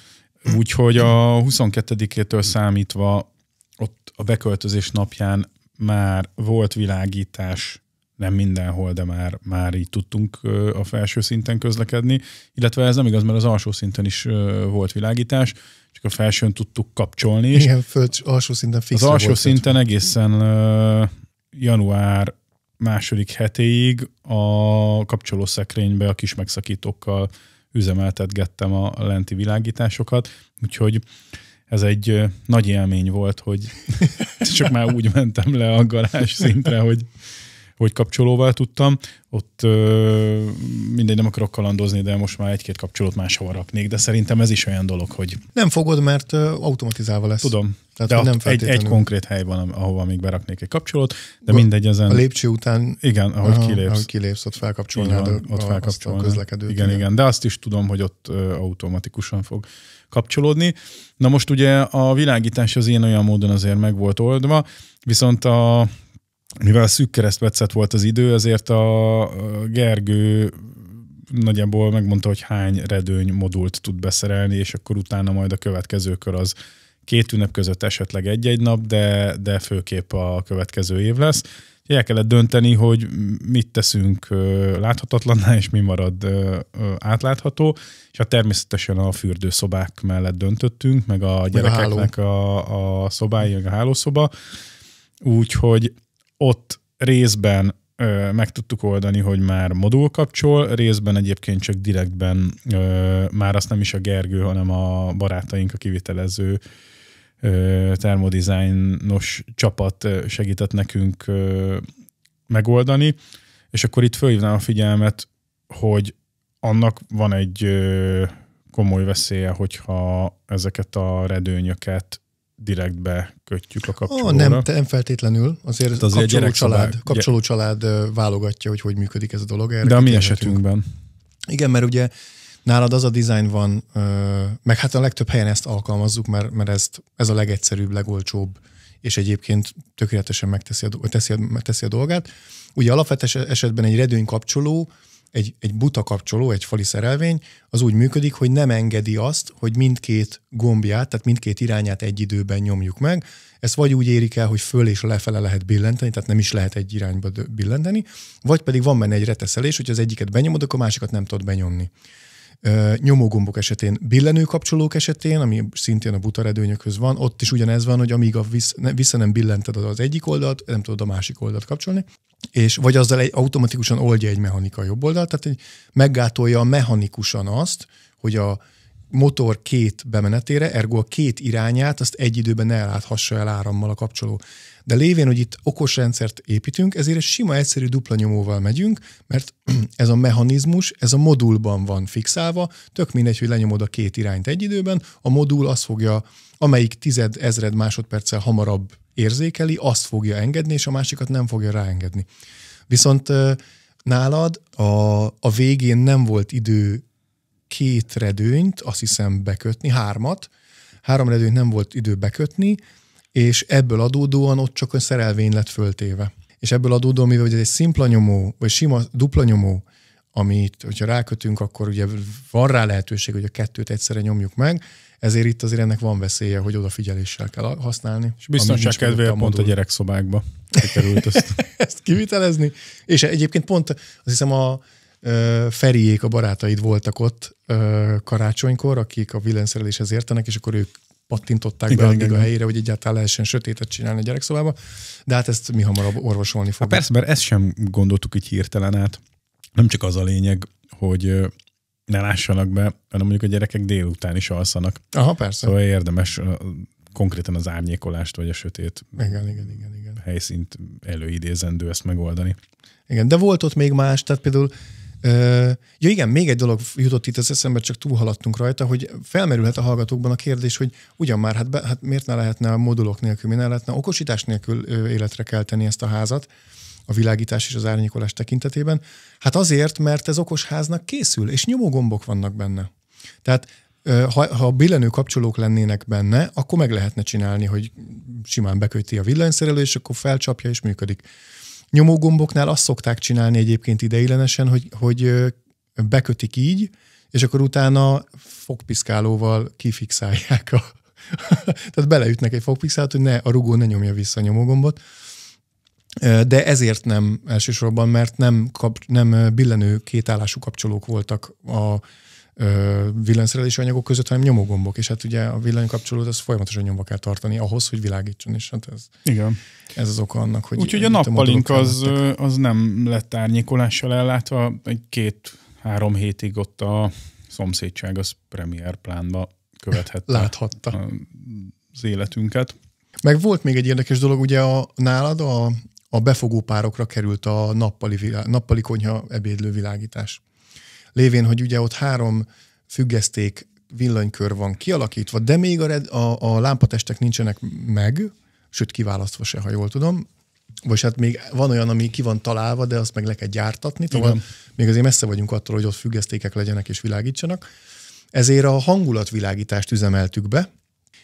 Úgyhogy a 22-től számítva ott a beköltözés napján már volt világítás, nem mindenhol, de már, már így tudtunk a felső szinten közlekedni, illetve ez nem igaz, mert az alsó szinten is volt világítás, csak a felsőn tudtuk kapcsolni. Is. Igen, föld, alsó szinten fix. Az alsó volt szinten ott. egészen uh, január második hetéig a kapcsolószekrénybe a kis megszakítókkal üzemeltetgettem a lenti világításokat, úgyhogy ez egy nagy élmény volt, hogy [LAUGHS] csak már úgy mentem le a garázs szintre, hogy hogy kapcsolóval tudtam. Ott ö, mindegy, nem akarok kalandozni, de most már egy-két kapcsolót máshova raknék, de szerintem ez is olyan dolog, hogy... Nem fogod, mert automatizálva lesz. Tudom, tehát, de nem egy, egy konkrét hely van, ahova még beraknék egy kapcsolót, de mindegy ezen... A lépcső után... Igen, ahogy aha, kilépsz. Ahogy kilépsz, ott felkapcsolnád van, ott felkapcsolnád. a közlekedőt. Igen, igen, igen, de azt is tudom, hogy ott ö, automatikusan fog kapcsolódni. Na most ugye a világítás az én olyan módon azért meg volt oldva, viszont a mivel szűk keresztmetszet volt az idő, ezért a Gergő nagyjából megmondta, hogy hány redőny modult tud beszerelni, és akkor utána majd a következő kör az két ünnep között esetleg egy-egy nap, de, de főképp a következő év lesz. El kellett dönteni, hogy mit teszünk láthatatlanná, és mi marad átlátható, és hát természetesen a fürdőszobák mellett döntöttünk, meg a gyerekeknek a, a, a szobái, a hálószoba, úgyhogy ott részben ö, meg tudtuk oldani, hogy már modul kapcsol, részben egyébként csak direktben ö, már azt nem is a Gergő, hanem a barátaink, a kivitelező ö, termodizájnos csapat segített nekünk ö, megoldani, és akkor itt fölhívnám a figyelmet, hogy annak van egy komoly veszélye, hogyha ezeket a redőnyöket direktbe kötjük a kapcsolóra. Oh, nem, nem feltétlenül. Azért, hát azért kapcsoló, család, kapcsoló család válogatja, hogy hogy működik ez a dolog. Erre De a mi esetünkben. Igen, mert ugye nálad az a design van, meg hát a legtöbb helyen ezt alkalmazzuk, mert, mert ezt, ez a legegyszerűbb, legolcsóbb, és egyébként tökéletesen megteszi a, teszi a, teszi a dolgát. Ugye alapvetes esetben egy redőny kapcsoló, egy, egy buta kapcsoló, egy fali szerelvény, az úgy működik, hogy nem engedi azt, hogy mindkét gombját, tehát mindkét irányát egy időben nyomjuk meg. Ezt vagy úgy érik el, hogy föl és lefele lehet billenteni, tehát nem is lehet egy irányba billenteni, vagy pedig van benne egy reteszelés, hogy az egyiket benyomod, akkor a másikat nem tudod benyomni nyomógombok esetén, billenő kapcsolók esetén, ami szintén a butaredőnyökhöz van, ott is ugyanez van, hogy amíg a visz, ne, vissza nem billented az egyik oldalt, nem tudod a másik oldalt kapcsolni és vagy azzal egy, automatikusan oldja egy mechanika jobb oldalt, tehát egy, meggátolja mechanikusan azt, hogy a motor két bemenetére, ergo a két irányát, azt egy időben elláthassa el árammal a kapcsoló. De lévén, hogy itt okos rendszert építünk, ezért egy sima, egyszerű dupla nyomóval megyünk, mert [CLEARS THROAT] ez a mechanizmus, ez a modulban van fixálva, tök mindegy, hogy lenyomod a két irányt egy időben, a modul azt fogja amelyik tized ezred másodperccel hamarabb érzékeli, azt fogja engedni, és a másikat nem fogja ráengedni. Viszont nálad a, a végén nem volt idő két redőnyt, azt hiszem bekötni, hármat, három redőnyt nem volt idő bekötni, és ebből adódóan ott csak a szerelvény lett föltéve. És ebből adódóan, mivel ez egy szimpla nyomó, vagy sima dupla nyomó, amit, hogyha rákötünk, akkor ugye van rá lehetőség, hogy a kettőt egyszerre nyomjuk meg, ezért itt azért ennek van veszélye, hogy odafigyeléssel kell használni. És biztonság kedvéért pont a gyerekszobákba került ezt. [LAUGHS] ezt kivitelezni. És egyébként pont azt hiszem a Feriék, a barátaid voltak ott karácsonykor, akik a villanyszereléshez értenek, és akkor ők pattintották igen, be addig igen. a helyére, hogy egyáltalán lehessen sötétet csinálni a gyerekszobába, de hát ezt mi hamarabb orvosolni hát fogjuk. persze, mert ezt sem gondoltuk így hirtelen át. Nem csak az a lényeg, hogy ne lássanak be, hanem mondjuk a gyerekek délután is alszanak. Aha, persze. Szóval érdemes a, konkrétan az árnyékolást vagy a sötét igen, igen, igen, igen. helyszínt előidézendő ezt megoldani. Igen, de volt ott még más, tehát például ja igen, még egy dolog jutott itt az eszembe, csak túlhaladtunk rajta, hogy felmerülhet a hallgatókban a kérdés, hogy ugyan már, hát, be, hát miért ne lehetne a modulok nélkül, mi ne lehetne okosítás nélkül életre kelteni ezt a házat, a világítás és az árnyékolás tekintetében? Hát azért, mert ez okosháznak készül, és nyomógombok vannak benne. Tehát ha, ha billenő kapcsolók lennének benne, akkor meg lehetne csinálni, hogy simán beköti a villanyszerelő, és akkor felcsapja, és működik. Nyomógomboknál azt szokták csinálni egyébként ideiglenesen, hogy, hogy bekötik így, és akkor utána fogpiszkálóval kifixálják a... [LAUGHS] Tehát beleütnek egy fogpiszkálót, hogy ne, a rugó ne nyomja vissza a nyomógombot de ezért nem elsősorban, mert nem, kap, nem billenő kétállású kapcsolók voltak a villanyszerelési anyagok között, hanem nyomógombok, és hát ugye a villanykapcsolót az folyamatosan nyomva kell tartani ahhoz, hogy világítson, és hát ez, Igen. ez az oka annak, hogy... Úgyhogy a nappalink a az, az nem lett árnyékolással ellátva, egy két-három hétig ott a szomszédság az premier plánba követhette Láthatta. az életünket. Meg volt még egy érdekes dolog, ugye a, nálad a a befogó párokra került a nappali, világ, nappali konyha ebédlő világítás. Lévén, hogy ugye ott három függeszték villanykör van kialakítva, de még a, red, a, a lámpatestek nincsenek meg, sőt kiválasztva se, ha jól tudom, vagy hát még van olyan, ami ki van találva, de azt meg le kell gyártatni, tovább még azért messze vagyunk attól, hogy ott függesztékek legyenek és világítsanak. Ezért a hangulatvilágítást üzemeltük be,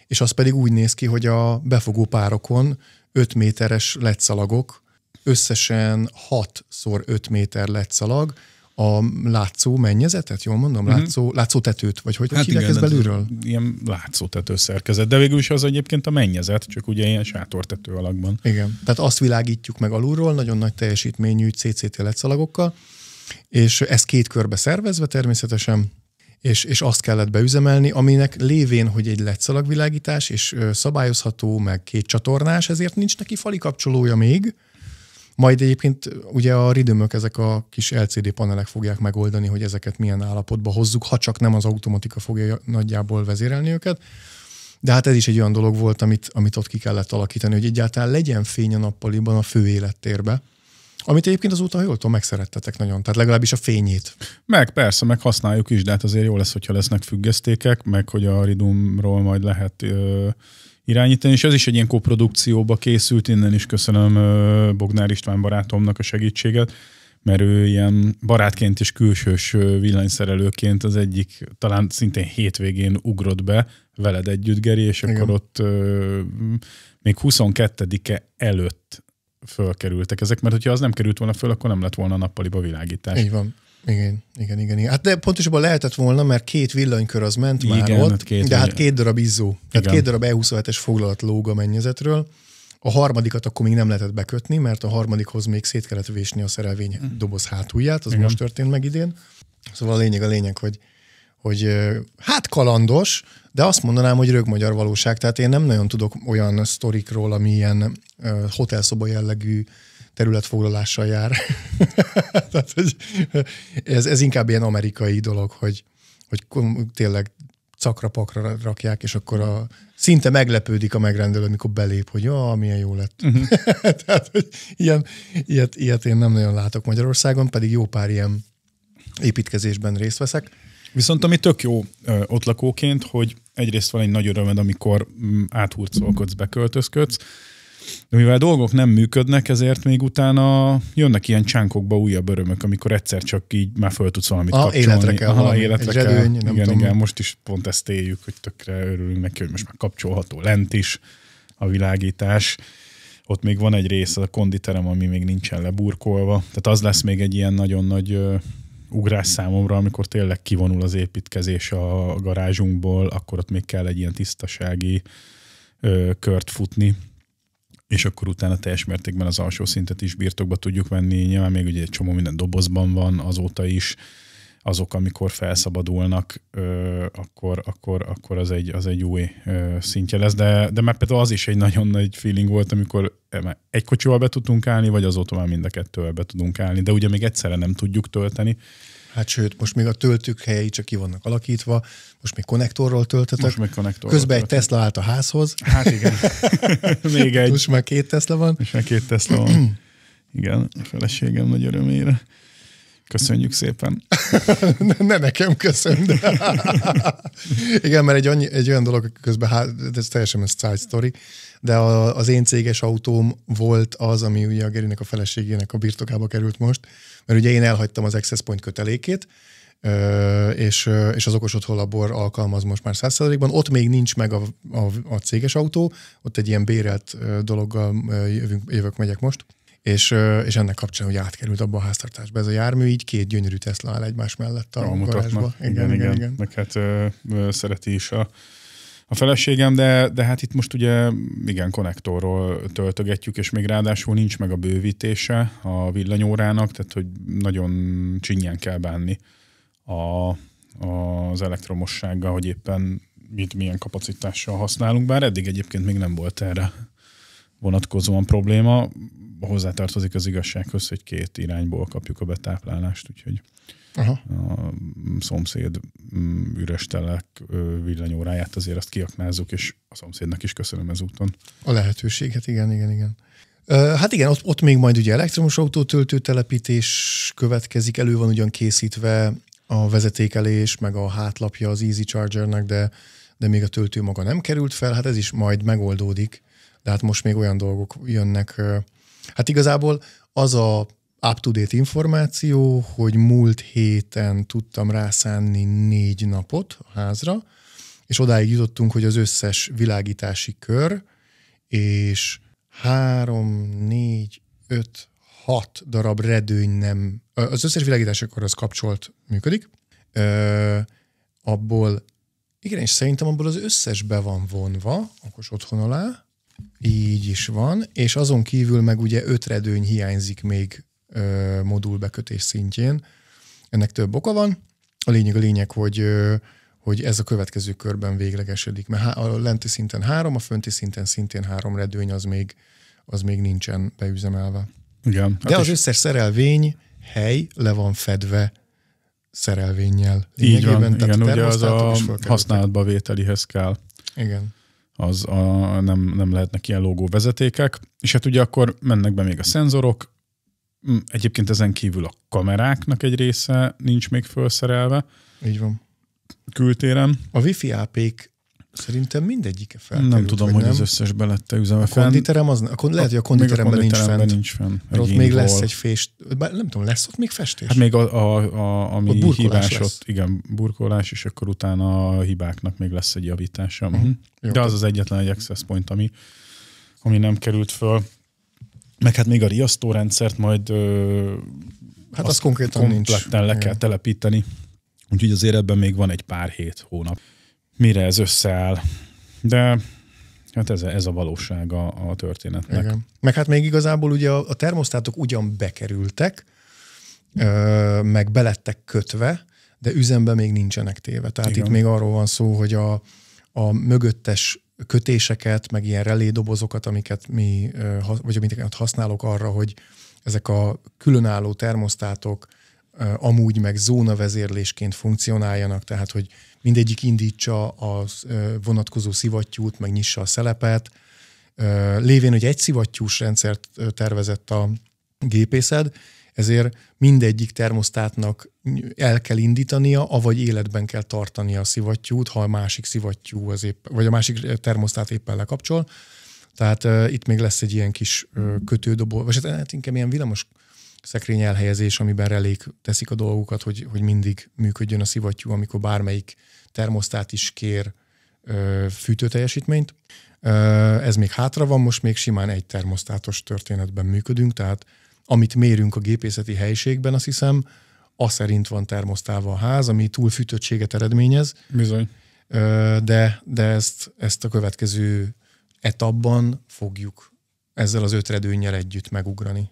és az pedig úgy néz ki, hogy a befogó párokon 5 méteres letszalagok, összesen 6 x 5 méter letszalag, a látszó mennyezetet, jól mondom? mm-hmm. Látszó, látszó tetőt, vagy hogy hát hívják igen, ez belülről? Ilyen látszó szerkezet, de végül is az egyébként a mennyezet, csak ugye ilyen sátortető alakban. Igen, tehát azt világítjuk meg alulról, nagyon nagy teljesítményű CCT letszalagokkal, és ez két körbe szervezve természetesen, és, és azt kellett beüzemelni, aminek lévén, hogy egy lett és szabályozható, meg két csatornás, ezért nincs neki fali kapcsolója még, majd egyébként ugye a ridőmök, ezek a kis LCD panelek fogják megoldani, hogy ezeket milyen állapotba hozzuk, ha csak nem az automatika fogja nagyjából vezérelni őket. De hát ez is egy olyan dolog volt, amit, amit ott ki kellett alakítani, hogy egyáltalán legyen fény a nappaliban a fő élettérbe. Amit egyébként úton, jól tudom, megszerettetek nagyon, tehát legalábbis a fényét. Meg persze, meg használjuk is, de hát azért jó lesz, hogyha lesznek függesztékek, meg hogy a Ridumról majd lehet ö, irányítani, és az is egy ilyen koprodukcióba készült, innen is köszönöm ö, Bognár István barátomnak a segítséget, mert ő ilyen barátként és külsős villanyszerelőként az egyik, talán szintén hétvégén ugrott be veled együtt, Geri, és Igen. akkor ott ö, még 22-e előtt fölkerültek ezek, mert hogyha az nem került volna föl, akkor nem lett volna a nappaliba világítás. Így van. Igen, igen, igen, igen. Hát de pontosabban lehetett volna, mert két villanykör az ment igen, már ott, hát két, de hát két darab izzó, hát igen. tehát két darab E27-es foglalat lóg a mennyezetről. A harmadikat akkor még nem lehetett bekötni, mert a harmadikhoz még szét kellett vésni a szerelvény doboz hátulját, az igen. most történt meg idén. Szóval a lényeg a lényeg, hogy hogy hát kalandos, de azt mondanám, hogy rögmagyar valóság. Tehát én nem nagyon tudok olyan sztorikról, ami ilyen hotelszoba jellegű területfoglalással jár. [LAUGHS] Tehát, hogy ez, ez inkább ilyen amerikai dolog, hogy, hogy tényleg cakra-pakra rakják, és akkor a, szinte meglepődik a megrendelő, amikor belép, hogy ja, milyen jó lett. Uh-huh. [LAUGHS] Tehát, hogy ilyen, ilyet, ilyet én nem nagyon látok Magyarországon, pedig jó pár ilyen építkezésben részt veszek. Viszont ami tök jó ott lakóként, hogy egyrészt van egy nagy örömed, amikor mm, áthurcolkodsz, beköltözködsz, de mivel dolgok nem működnek, ezért még utána jönnek ilyen csánkokba újabb örömök, amikor egyszer csak így már föl tudsz valamit a, kapcsolni. Életre kell Aha, valami, életre kell. Zsedőny, nem igen, tudom. igen, most is pont ezt éljük, hogy tökre örülünk neki, hogy most már kapcsolható lent is a világítás. Ott még van egy rész, a konditerem, ami még nincsen leburkolva. Tehát az lesz még egy ilyen nagyon nagy ugrás számomra, amikor tényleg kivonul az építkezés a garázsunkból, akkor ott még kell egy ilyen tisztasági ö, kört futni, és akkor utána teljes mértékben az alsó szintet is birtokba tudjuk venni. Nyilván még ugye egy csomó minden dobozban van azóta is, azok, amikor felszabadulnak, akkor, akkor, akkor az, egy, az egy új szintje lesz. De, de már például az is egy nagyon nagy feeling volt, amikor eh, egy kocsival be tudtunk állni, vagy azóta már mind a kettővel be tudunk állni, de ugye még egyszerre nem tudjuk tölteni. Hát sőt, most még a töltők helyei csak ki vannak alakítva, most még konnektorról töltetek. Most még konnektorról Közben töltetek. egy Tesla állt a házhoz. Hát igen. [LAUGHS] még egy. Most már két Tesla van. Most már két Tesla van. igen, a feleségem nagy örömére. Köszönjük szépen. [LAUGHS] ne, ne nekem köszönöm, de... [LAUGHS] Igen, mert egy, annyi, egy olyan dolog közben, hát, ez teljesen ez side story, de a, az én céges autóm volt az, ami ugye a Gerinek a feleségének a birtokába került most, mert ugye én elhagytam az Access Point kötelékét, és, és az okos otthonlabor alkalmaz most már százszerzalékban. Ott még nincs meg a, a, a céges autó, ott egy ilyen bérelt dologgal jövünk, jövök, megyek most és, és ennek kapcsán, hogy átkerült abba a háztartásba ez a jármű, így két gyönyörű Tesla áll egymás mellett a garázsba. Igen, igen, igen. igen. Meg hát ö, ö, szereti is a, a feleségem, de, de hát itt most ugye igen, konnektorról töltögetjük, és még ráadásul nincs meg a bővítése a villanyórának, tehát hogy nagyon csinyen kell bánni a, az elektromossággal, hogy éppen mit, milyen kapacitással használunk, bár eddig egyébként még nem volt erre vonatkozóan probléma hozzátartozik az igazsághoz, hogy két irányból kapjuk a betáplálást, úgyhogy Aha. a szomszéd mm, üres telek villanyóráját azért azt kiaknázzuk, és a szomszédnak is köszönöm ezúton. A lehetőséget, igen, igen, igen. Hát igen, ott, ott még majd ugye elektromos autótöltő telepítés következik, elő van ugyan készítve a vezetékelés, meg a hátlapja az Easy Chargernek, de, de még a töltő maga nem került fel, hát ez is majd megoldódik. De hát most még olyan dolgok jönnek Hát igazából az a up-to-date információ, hogy múlt héten tudtam rászánni négy napot a házra, és odáig jutottunk, hogy az összes világítási kör, és három, négy, öt, hat darab redőny nem, az összes világítási kör az kapcsolt működik, Ö, abból, igen, és szerintem abból az összes be van vonva, akkor otthon alá, így is van, és azon kívül meg ugye öt redőny hiányzik még ö, modulbekötés szintjén. Ennek több oka van. A lényeg a lényeg, hogy ö, hogy ez a következő körben véglegesedik, mert a lenti szinten három, a fönti szinten szintén három redőny, az még, az még nincsen beüzemelve. Igen. De hát az összes szerelvény hely le van fedve szerelvényjel. Így van, igen, ugye az a használatba vételihez kell. Igen az a, nem, nem lehetnek ilyen logó vezetékek, és hát ugye akkor mennek be még a szenzorok, mm, egyébként ezen kívül a kameráknak egy része nincs még felszerelve. Így van. Kültéren. A Wi-Fi ap Szerintem mindegyike felkerült. Nem tudom, hogy nem. az összes belette üzeme a fenn. Konditerem az, akkor lehet, hogy a konditeremben, még a konditeremben nincs fent. Nincs fenn ott még hol. lesz egy fést, bár nem tudom, lesz ott még festés? Hát még a, a, a, ami ott hibás, lesz. ott igen, burkolás, és akkor utána a hibáknak még lesz egy javítása. Uh-huh. De az az egyetlen egy access point, ami, ami nem került föl. Meg hát még a riasztórendszert majd ö, Hát azt az konkrétan nincs. le kell igen. telepíteni. Úgyhogy azért ebben még van egy pár hét hónap mire ez összeáll. De hát ez a, ez a valóság a, a történetnek. Igen. Meg hát még igazából ugye a, a termosztátok ugyan bekerültek, ö, meg belettek kötve, de üzembe még nincsenek téve. Tehát Igen. itt még arról van szó, hogy a, a mögöttes kötéseket, meg ilyen relédobozokat, amiket mi, vagy amiket használok arra, hogy ezek a különálló termosztátok amúgy meg zónavezérlésként funkcionáljanak, tehát hogy mindegyik indítsa a vonatkozó szivattyút, megnyissa a szelepet. Lévén, hogy egy szivattyús rendszert tervezett a gépészed, ezért mindegyik termosztátnak el kell indítania, avagy életben kell tartania a szivattyút, ha a másik szivattyú az épp, vagy a másik termosztát éppen lekapcsol. Tehát uh, itt még lesz egy ilyen kis uh, kötődobó, vagy hát, hát inkább ilyen villamos szekrény elhelyezés, amiben relék teszik a dolgukat, hogy, hogy mindig működjön a szivattyú, amikor bármelyik termosztát is kér ö, fűtőteljesítményt. Ö, ez még hátra van, most még simán egy termosztátos történetben működünk, tehát amit mérünk a gépészeti helyiségben, azt hiszem, a szerint van termosztálva a ház, ami túlfűtöttséget eredményez. Bizony. Ö, de, de ezt, ezt a következő etapban fogjuk ezzel az ötredőnnyel együtt megugrani.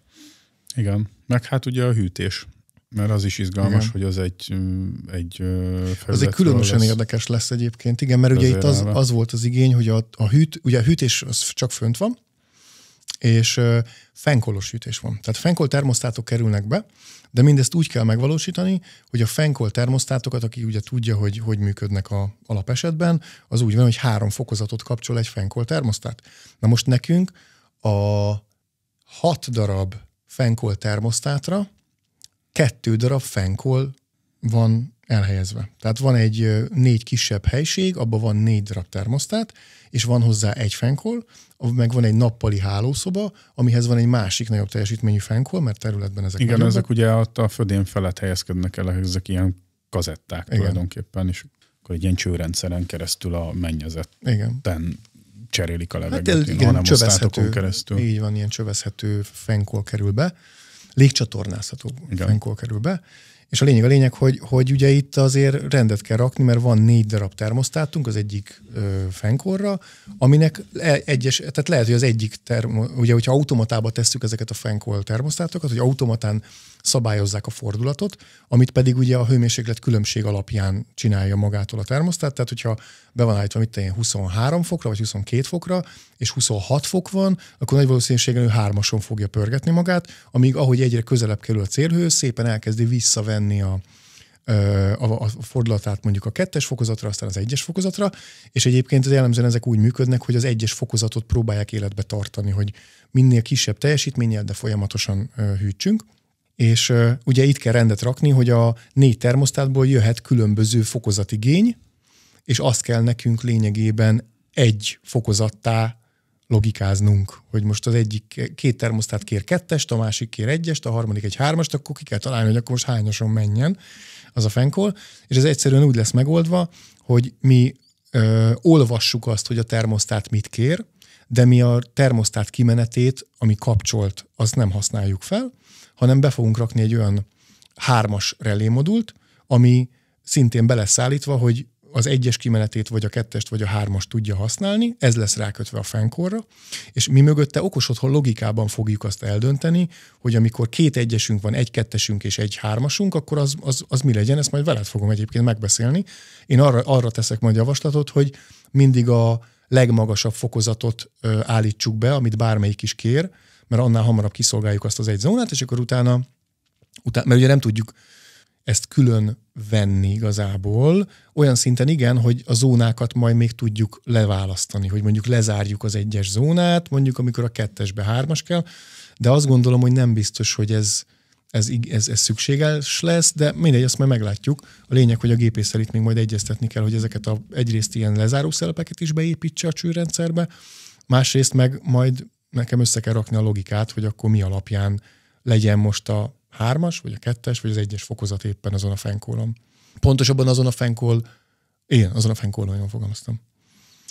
Igen, meg hát ugye a hűtés, mert az is izgalmas, igen. hogy az egy, egy Az egy különösen lesz. érdekes lesz egyébként, igen, mert ugye itt az, az volt az igény, hogy a, a hűt, ugye a hűtés az csak fönt van, és fenkolos hűtés van. Tehát fenkol termosztátok kerülnek be, de mindezt úgy kell megvalósítani, hogy a fenkol termosztátokat, aki ugye tudja, hogy hogy működnek a alapesetben, az úgy van, hogy három fokozatot kapcsol egy fenkol termosztát. Na most nekünk a hat darab fenkol termosztátra, kettő darab fenkol van elhelyezve. Tehát van egy négy kisebb helység, abban van négy darab termosztát, és van hozzá egy fenkol, meg van egy nappali hálószoba, amihez van egy másik nagyobb teljesítményű fenkol, mert területben ezek Igen, ezek ugye a, a födén felett helyezkednek el, ezek ilyen kazetták Igen. tulajdonképpen, és akkor egy ilyen csőrendszeren keresztül a mennyezetten Igen cserélik a hát levegőt, hát, igen, hanem csövezhető, keresztül. Így van, ilyen csövezhető fenkol kerül be, légcsatornázható igen. fenkol kerül be, és a lényeg a lényeg, hogy, hogy ugye itt azért rendet kell rakni, mert van négy darab termosztátunk az egyik ö, fenkorra, aminek e, egyes, tehát lehet, hogy az egyik termo, ugye, hogyha automatába tesszük ezeket a fenkol termosztátokat, hogy automatán szabályozzák a fordulatot, amit pedig ugye a hőmérséklet különbség alapján csinálja magától a termosztát, tehát hogyha be van állítva mit 23 fokra vagy 22 fokra, és 26 fok van, akkor nagy valószínűséggel ő hármason fogja pörgetni magát, amíg ahogy egyre közelebb kerül a célhőhöz, szépen elkezdi visszavenni a, a, a fordulatát mondjuk a kettes fokozatra, aztán az egyes fokozatra, és egyébként az jellemzően ezek úgy működnek, hogy az egyes fokozatot próbálják életbe tartani, hogy minél kisebb teljesítménnyel, de folyamatosan hűtsünk. És uh, ugye itt kell rendet rakni, hogy a négy termosztátból jöhet különböző fokozatigény, és azt kell nekünk lényegében egy fokozattá logikáznunk, hogy most az egyik két termosztát kér kettest, a másik kér egyest, a harmadik egy hármast, akkor ki kell találni, hogy akkor most hányason menjen az a fenkol, és ez egyszerűen úgy lesz megoldva, hogy mi ö, olvassuk azt, hogy a termosztát mit kér, de mi a termosztát kimenetét, ami kapcsolt, azt nem használjuk fel, hanem be fogunk rakni egy olyan hármas relé modult, ami szintén beleszállítva, hogy az egyes kimenetét, vagy a kettest, vagy a hármast tudja használni, ez lesz rákötve a fenkorra, és mi mögötte okos otthon logikában fogjuk azt eldönteni, hogy amikor két egyesünk van, egy kettesünk és egy hármasunk, akkor az, az, az mi legyen, ezt majd veled fogom egyébként megbeszélni. Én arra, arra teszek majd javaslatot, hogy mindig a legmagasabb fokozatot ö, állítsuk be, amit bármelyik is kér, mert annál hamarabb kiszolgáljuk azt az egy zónát, és akkor utána, utána mert ugye nem tudjuk ezt külön venni igazából. Olyan szinten igen, hogy a zónákat majd még tudjuk leválasztani, hogy mondjuk lezárjuk az egyes zónát, mondjuk amikor a kettesbe hármas kell, de azt gondolom, hogy nem biztos, hogy ez, ez, ez, ez szükséges lesz, de mindegy, azt majd meglátjuk. A lényeg, hogy a gépészel itt még majd egyeztetni kell, hogy ezeket a, egyrészt ilyen lezáró szerepeket is beépítse a csőrendszerbe, másrészt meg majd nekem össze kell rakni a logikát, hogy akkor mi alapján legyen most a hármas, vagy a kettes, vagy az egyes fokozat éppen azon a fenkólom. Pontosabban azon a fenkól, én azon a fenkólom, jól fogalmaztam.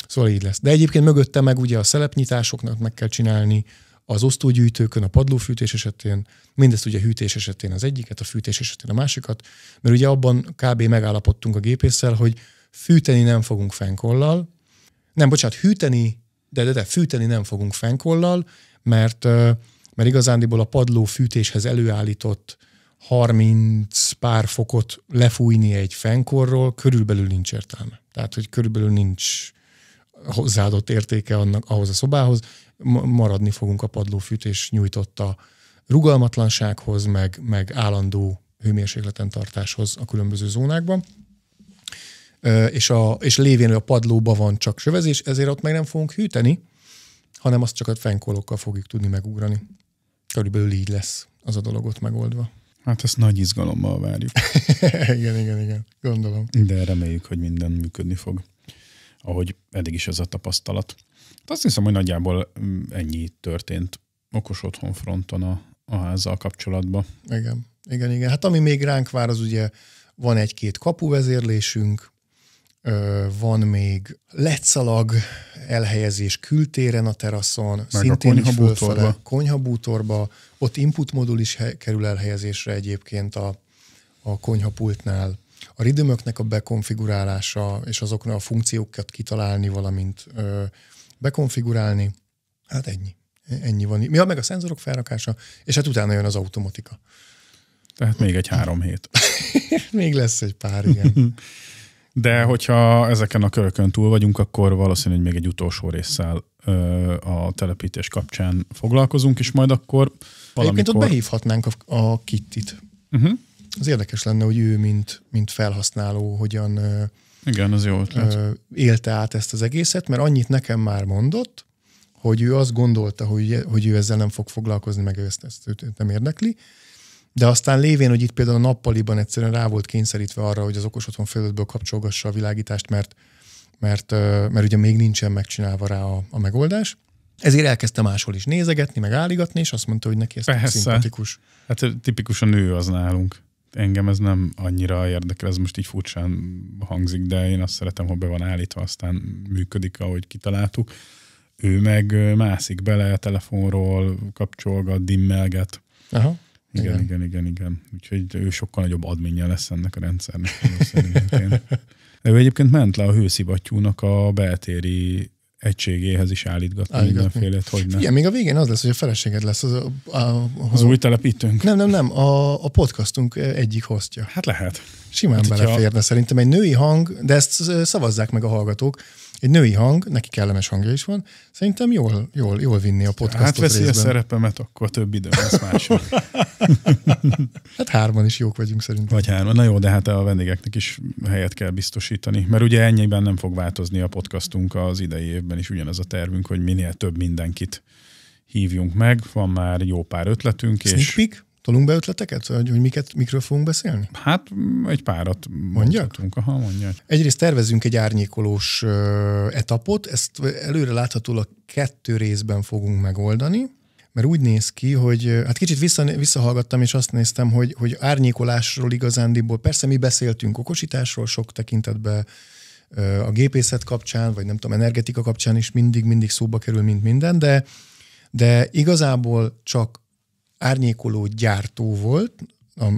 Szóval így lesz. De egyébként mögötte meg ugye a szelepnyitásoknak meg kell csinálni, az osztógyűjtőkön, a padlófűtés esetén, mindezt ugye hűtés esetén az egyiket, a fűtés esetén a másikat, mert ugye abban kb. megállapodtunk a gépészsel, hogy fűteni nem fogunk fenkollal, nem, bocsánat, hűteni de, de, de fűteni nem fogunk fenkollal, mert, mert igazándiból a padló fűtéshez előállított 30 pár fokot lefújni egy fenkorról körülbelül nincs értelme. Tehát, hogy körülbelül nincs hozzáadott értéke annak, ahhoz a szobához, maradni fogunk a padlófűtés nyújtotta rugalmatlansághoz, meg, meg állandó hőmérsékleten tartáshoz a különböző zónákban és, a, és lévén, hogy a padlóba van csak sövezés, ezért ott meg nem fogunk hűteni, hanem azt csak a fenkolókkal fogjuk tudni megugrani. Körülbelül így lesz az a ott megoldva. Hát ezt nagy izgalommal várjuk. [LAUGHS] igen, igen, igen, gondolom. De reméljük, hogy minden működni fog, ahogy eddig is ez a tapasztalat. De azt hiszem, hogy nagyjából mm, ennyi történt okos otthon fronton a, a házzal kapcsolatban. Igen, igen, igen. Hát ami még ránk vár, az ugye van egy-két kapuvezérlésünk, van még letszalag elhelyezés kültéren a teraszon, Meg szintén a konyhabútorba. konyhabútorba, ott input modul is he- kerül elhelyezésre egyébként a, a konyhapultnál. A ridömöknek a bekonfigurálása és azoknak a funkciókat kitalálni, valamint ö, bekonfigurálni, hát ennyi. Ennyi van. Mi a meg a szenzorok felrakása, és hát utána jön az automatika. Tehát még egy három hét. [LAUGHS] még lesz egy pár, igen. [LAUGHS] De hogyha ezeken a körökön túl vagyunk, akkor valószínűleg még egy utolsó résszel a telepítés kapcsán foglalkozunk, és majd akkor valamikor... Egyébként ott behívhatnánk a, a Kittit. Uh-huh. Az érdekes lenne, hogy ő, mint, mint felhasználó, hogyan Igen, az jó ötlet. élte át ezt az egészet, mert annyit nekem már mondott, hogy ő azt gondolta, hogy, hogy ő ezzel nem fog foglalkozni, meg ezt, ezt őt nem érdekli, de aztán lévén, hogy itt például a nappaliban egyszerűen rá volt kényszerítve arra, hogy az okos otthon felületből kapcsolgassa a világítást, mert, mert, mert ugye még nincsen megcsinálva rá a, a megoldás. Ezért elkezdte máshol is nézegetni, meg álligatni, és azt mondta, hogy neki ez Persze. szimpatikus. Hát tipikusan nő az nálunk. Engem ez nem annyira érdekel, ez most így furcsán hangzik, de én azt szeretem, ha be van állítva, aztán működik, ahogy kitaláltuk. Ő meg mászik bele telefonról, kapcsolgat, dimmelget. Aha. Igen, igen, igen, igen. Úgyhogy ő sokkal nagyobb adminja lesz ennek a rendszernek. De ő egyébként ment le a hőszivattyúnak a beltéri egységéhez is állítgatni, állítgatni. mindenfélét, hogy ne. Igen, még a végén az lesz, hogy a feleséged lesz az, a, a, a, az új telepítőnk. Nem, nem, nem, a, a podcastunk egyik hostja. Hát lehet. Simán hát, beleférne a... szerintem egy női hang, de ezt szavazzák meg a hallgatók, egy női hang, neki kellemes hangja is van, szerintem jól, jól, jól vinni a podcastot Hát veszi részben. a szerepemet, akkor több idő lesz mások. [LAUGHS] hát hárman is jók vagyunk szerintem. Vagy hárman. Na jó, de hát a vendégeknek is helyet kell biztosítani, mert ugye ennyiben nem fog változni a podcastunk az idei évben is ugyanaz a tervünk, hogy minél több mindenkit hívjunk meg, van már jó pár ötletünk. Sneak és... peek? Tolunk be ötleteket, hogy, hogy miket, mikről fogunk beszélni? Hát mm, egy párat mondjuk. Aha, mondjak. Egyrészt tervezünk egy árnyékolós ö, etapot, ezt előre láthatólag kettő részben fogunk megoldani, mert úgy néz ki, hogy hát kicsit vissza, visszahallgattam, és azt néztem, hogy, hogy árnyékolásról igazándiból, persze mi beszéltünk okosításról sok tekintetben, a gépészet kapcsán, vagy nem tudom, energetika kapcsán is mindig-mindig szóba kerül, mint minden, de, de igazából csak árnyékoló gyártó volt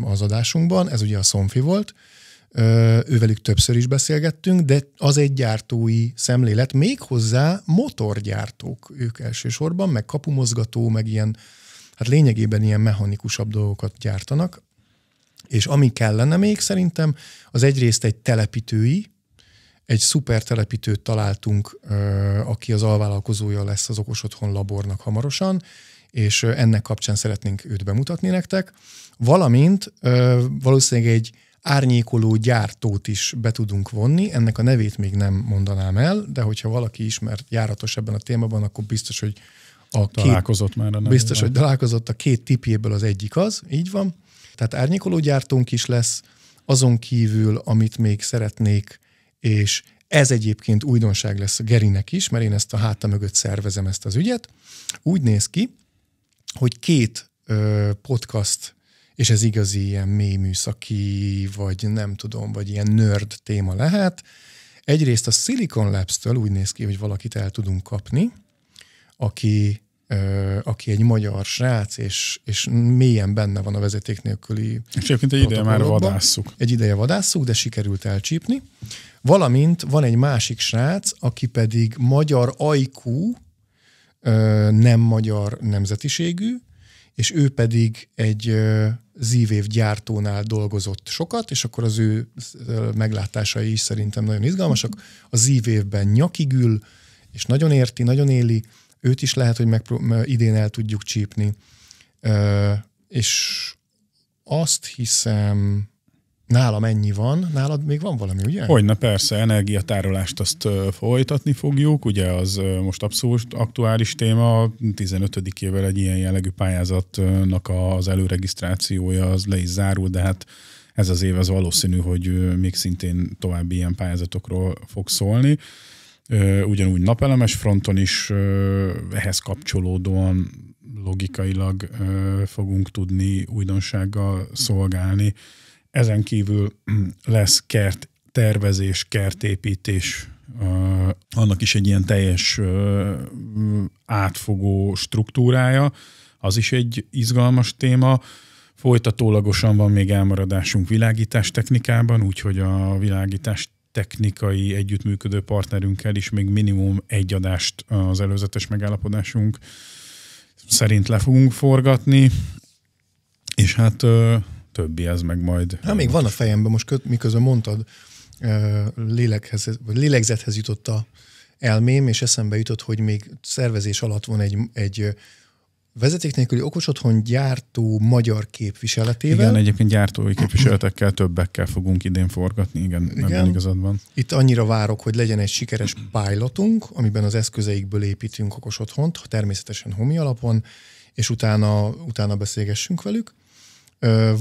az adásunkban, ez ugye a Szonfi volt, ővelük többször is beszélgettünk, de az egy gyártói szemlélet, méghozzá motorgyártók ők elsősorban, meg kapumozgató, meg ilyen, hát lényegében ilyen mechanikusabb dolgokat gyártanak, és ami kellene még szerintem, az egyrészt egy telepítői, egy szuper telepítőt találtunk, aki az alvállalkozója lesz az Okos Otthon Labornak hamarosan, és ennek kapcsán szeretnénk őt bemutatni nektek, valamint valószínűleg egy árnyékoló gyártót is be tudunk vonni. Ennek a nevét még nem mondanám el, de hogyha valaki ismert járatos ebben a témában, akkor biztos, hogy a találkozott két, már a Biztos, hogy találkozott a két tipjéből az egyik az, így van. Tehát árnyékoló gyártónk is lesz, azon kívül, amit még szeretnék, és ez egyébként újdonság lesz a Gerinek is, mert én ezt a háta mögött szervezem ezt az ügyet. Úgy néz ki, hogy két ö, podcast, és ez igazi ilyen mély műszaki, vagy nem tudom, vagy ilyen nerd téma lehet. Egyrészt a Silicon Labs-től úgy néz ki, hogy valakit el tudunk kapni, aki, ö, aki egy magyar srác, és, és mélyen benne van a vezeték nélküli És egyébként egy ideje már vadásszuk. Egy ideje vadásszuk, de sikerült elcsípni. Valamint van egy másik srác, aki pedig magyar ajkú, nem magyar nemzetiségű, és ő pedig egy zívév gyártónál dolgozott sokat, és akkor az ő meglátásai is szerintem nagyon izgalmasak. A zívévben ül és nagyon érti, nagyon éli, őt is lehet, hogy megpró- idén el tudjuk csípni. És azt hiszem, Nálam ennyi van, nálad még van valami, ugye? Hogyne, persze, energiatárolást azt folytatni fogjuk, ugye az most abszolút aktuális téma, 15. ével egy ilyen jellegű pályázatnak az előregisztrációja az le is zárul, de hát ez az év az valószínű, hogy még szintén további ilyen pályázatokról fog szólni. Ugyanúgy napelemes fronton is ehhez kapcsolódóan logikailag fogunk tudni újdonsággal szolgálni. Ezen kívül mm, lesz kert tervezés, kertépítés, annak is egy ilyen teljes mm, átfogó struktúrája, az is egy izgalmas téma. Folytatólagosan van még elmaradásunk világítás technikában, úgyhogy a világítás technikai együttműködő partnerünkkel is még minimum egy adást az előzetes megállapodásunk szerint le fogunk forgatni, és hát többi az meg majd... Na, még van a fejemben, most miközben mondtad, lélekhez, vagy lélegzethez jutott a elmém, és eszembe jutott, hogy még szervezés alatt van egy, egy vezeték nélküli okos otthon gyártó magyar képviseletével. Igen, egyébként gyártói képviseletekkel többekkel fogunk idén forgatni, igen, igen. igazad van. Itt annyira várok, hogy legyen egy sikeres pilotunk, amiben az eszközeikből építünk okos otthont, természetesen homi alapon, és utána, utána beszélgessünk velük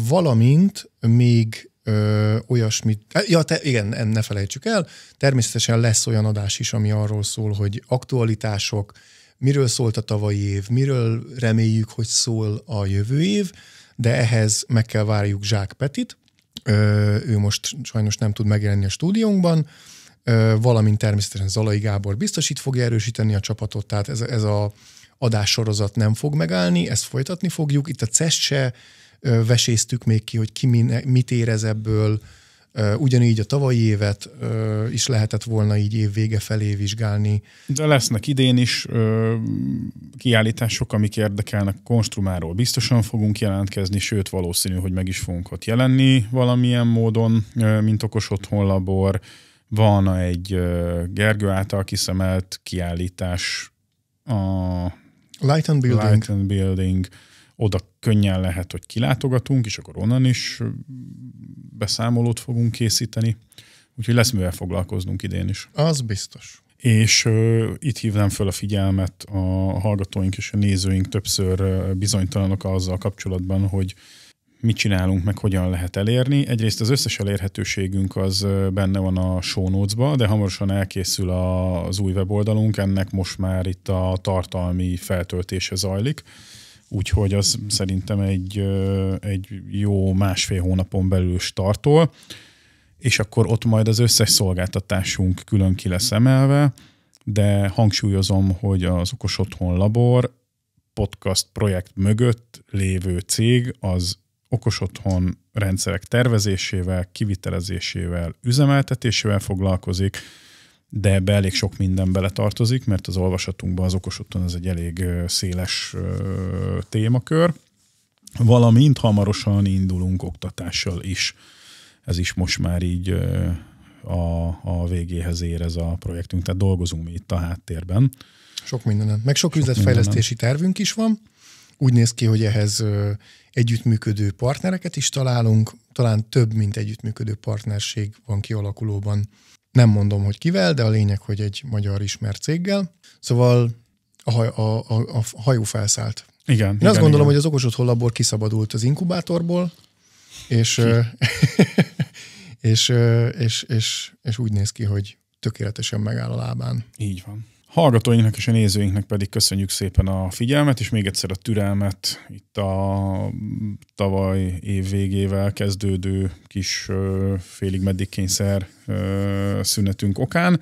valamint még ö, olyasmit, ja, te, igen, ne felejtsük el, természetesen lesz olyan adás is, ami arról szól, hogy aktualitások, miről szólt a tavalyi év, miről reméljük, hogy szól a jövő év, de ehhez meg kell várjuk Zsák Petit, ö, ő most sajnos nem tud megjelenni a stúdiónkban, ö, valamint természetesen Zalai Gábor biztos itt fogja erősíteni a csapatot, tehát ez, ez a adássorozat nem fog megállni, ezt folytatni fogjuk. Itt a CES se veséztük még ki, hogy ki mine, mit érez ebből, Ugyanígy a tavalyi évet is lehetett volna így vége felé vizsgálni. De lesznek idén is kiállítások, amik érdekelnek. Konstrumáról biztosan fogunk jelentkezni, sőt valószínű, hogy meg is fogunk ott jelenni valamilyen módon, mint okos otthonlabor. Van egy Gergő által kiszemelt kiállítás a Light and Building. Light and Building oda könnyen lehet, hogy kilátogatunk, és akkor onnan is beszámolót fogunk készíteni. Úgyhogy lesz mivel foglalkoznunk idén is. Az biztos. És uh, itt hívnám föl a figyelmet a hallgatóink és a nézőink többször bizonytalanok azzal kapcsolatban, hogy mit csinálunk, meg hogyan lehet elérni. Egyrészt az összes elérhetőségünk az benne van a show notes de hamarosan elkészül az új weboldalunk, ennek most már itt a tartalmi feltöltése zajlik úgyhogy az szerintem egy, egy jó másfél hónapon belül startol, és akkor ott majd az összes szolgáltatásunk külön ki lesz emelve, de hangsúlyozom, hogy az Okos Otthon Labor podcast projekt mögött lévő cég az okos otthon rendszerek tervezésével, kivitelezésével, üzemeltetésével foglalkozik, de ebbe elég sok minden bele tartozik, mert az olvasatunkban az okos ez egy elég széles témakör, valamint hamarosan indulunk oktatással is. Ez is most már így a, a végéhez ér ez a projektünk, tehát dolgozunk mi itt a háttérben. Sok mindenen. Meg sok, sok üzletfejlesztési mindenem. tervünk is van. Úgy néz ki, hogy ehhez együttműködő partnereket is találunk, talán több, mint együttműködő partnerség van kialakulóban nem mondom, hogy kivel, de a lényeg, hogy egy magyar ismert céggel. Szóval a, haj, a, a, a hajó felszállt. Igen. Én igen, azt gondolom, igen. hogy az okos otthon labor kiszabadult az inkubátorból, és, [LAUGHS] és, és, és, és, és úgy néz ki, hogy tökéletesen megáll a lábán. Így van. Hallgatóinknak és a nézőinknek pedig köszönjük szépen a figyelmet, és még egyszer a türelmet itt a tavaly év végével kezdődő kis félig meddig kényszer szünetünk okán.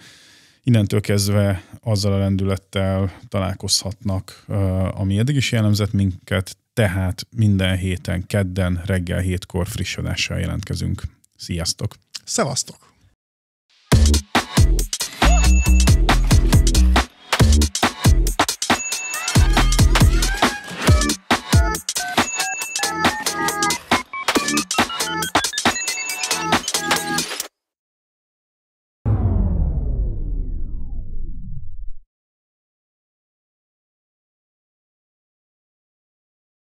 Innentől kezdve azzal a lendülettel találkozhatnak, ami eddig is jellemzett minket, tehát minden héten, kedden, reggel hétkor friss adással jelentkezünk. Sziasztok! Szevasztok!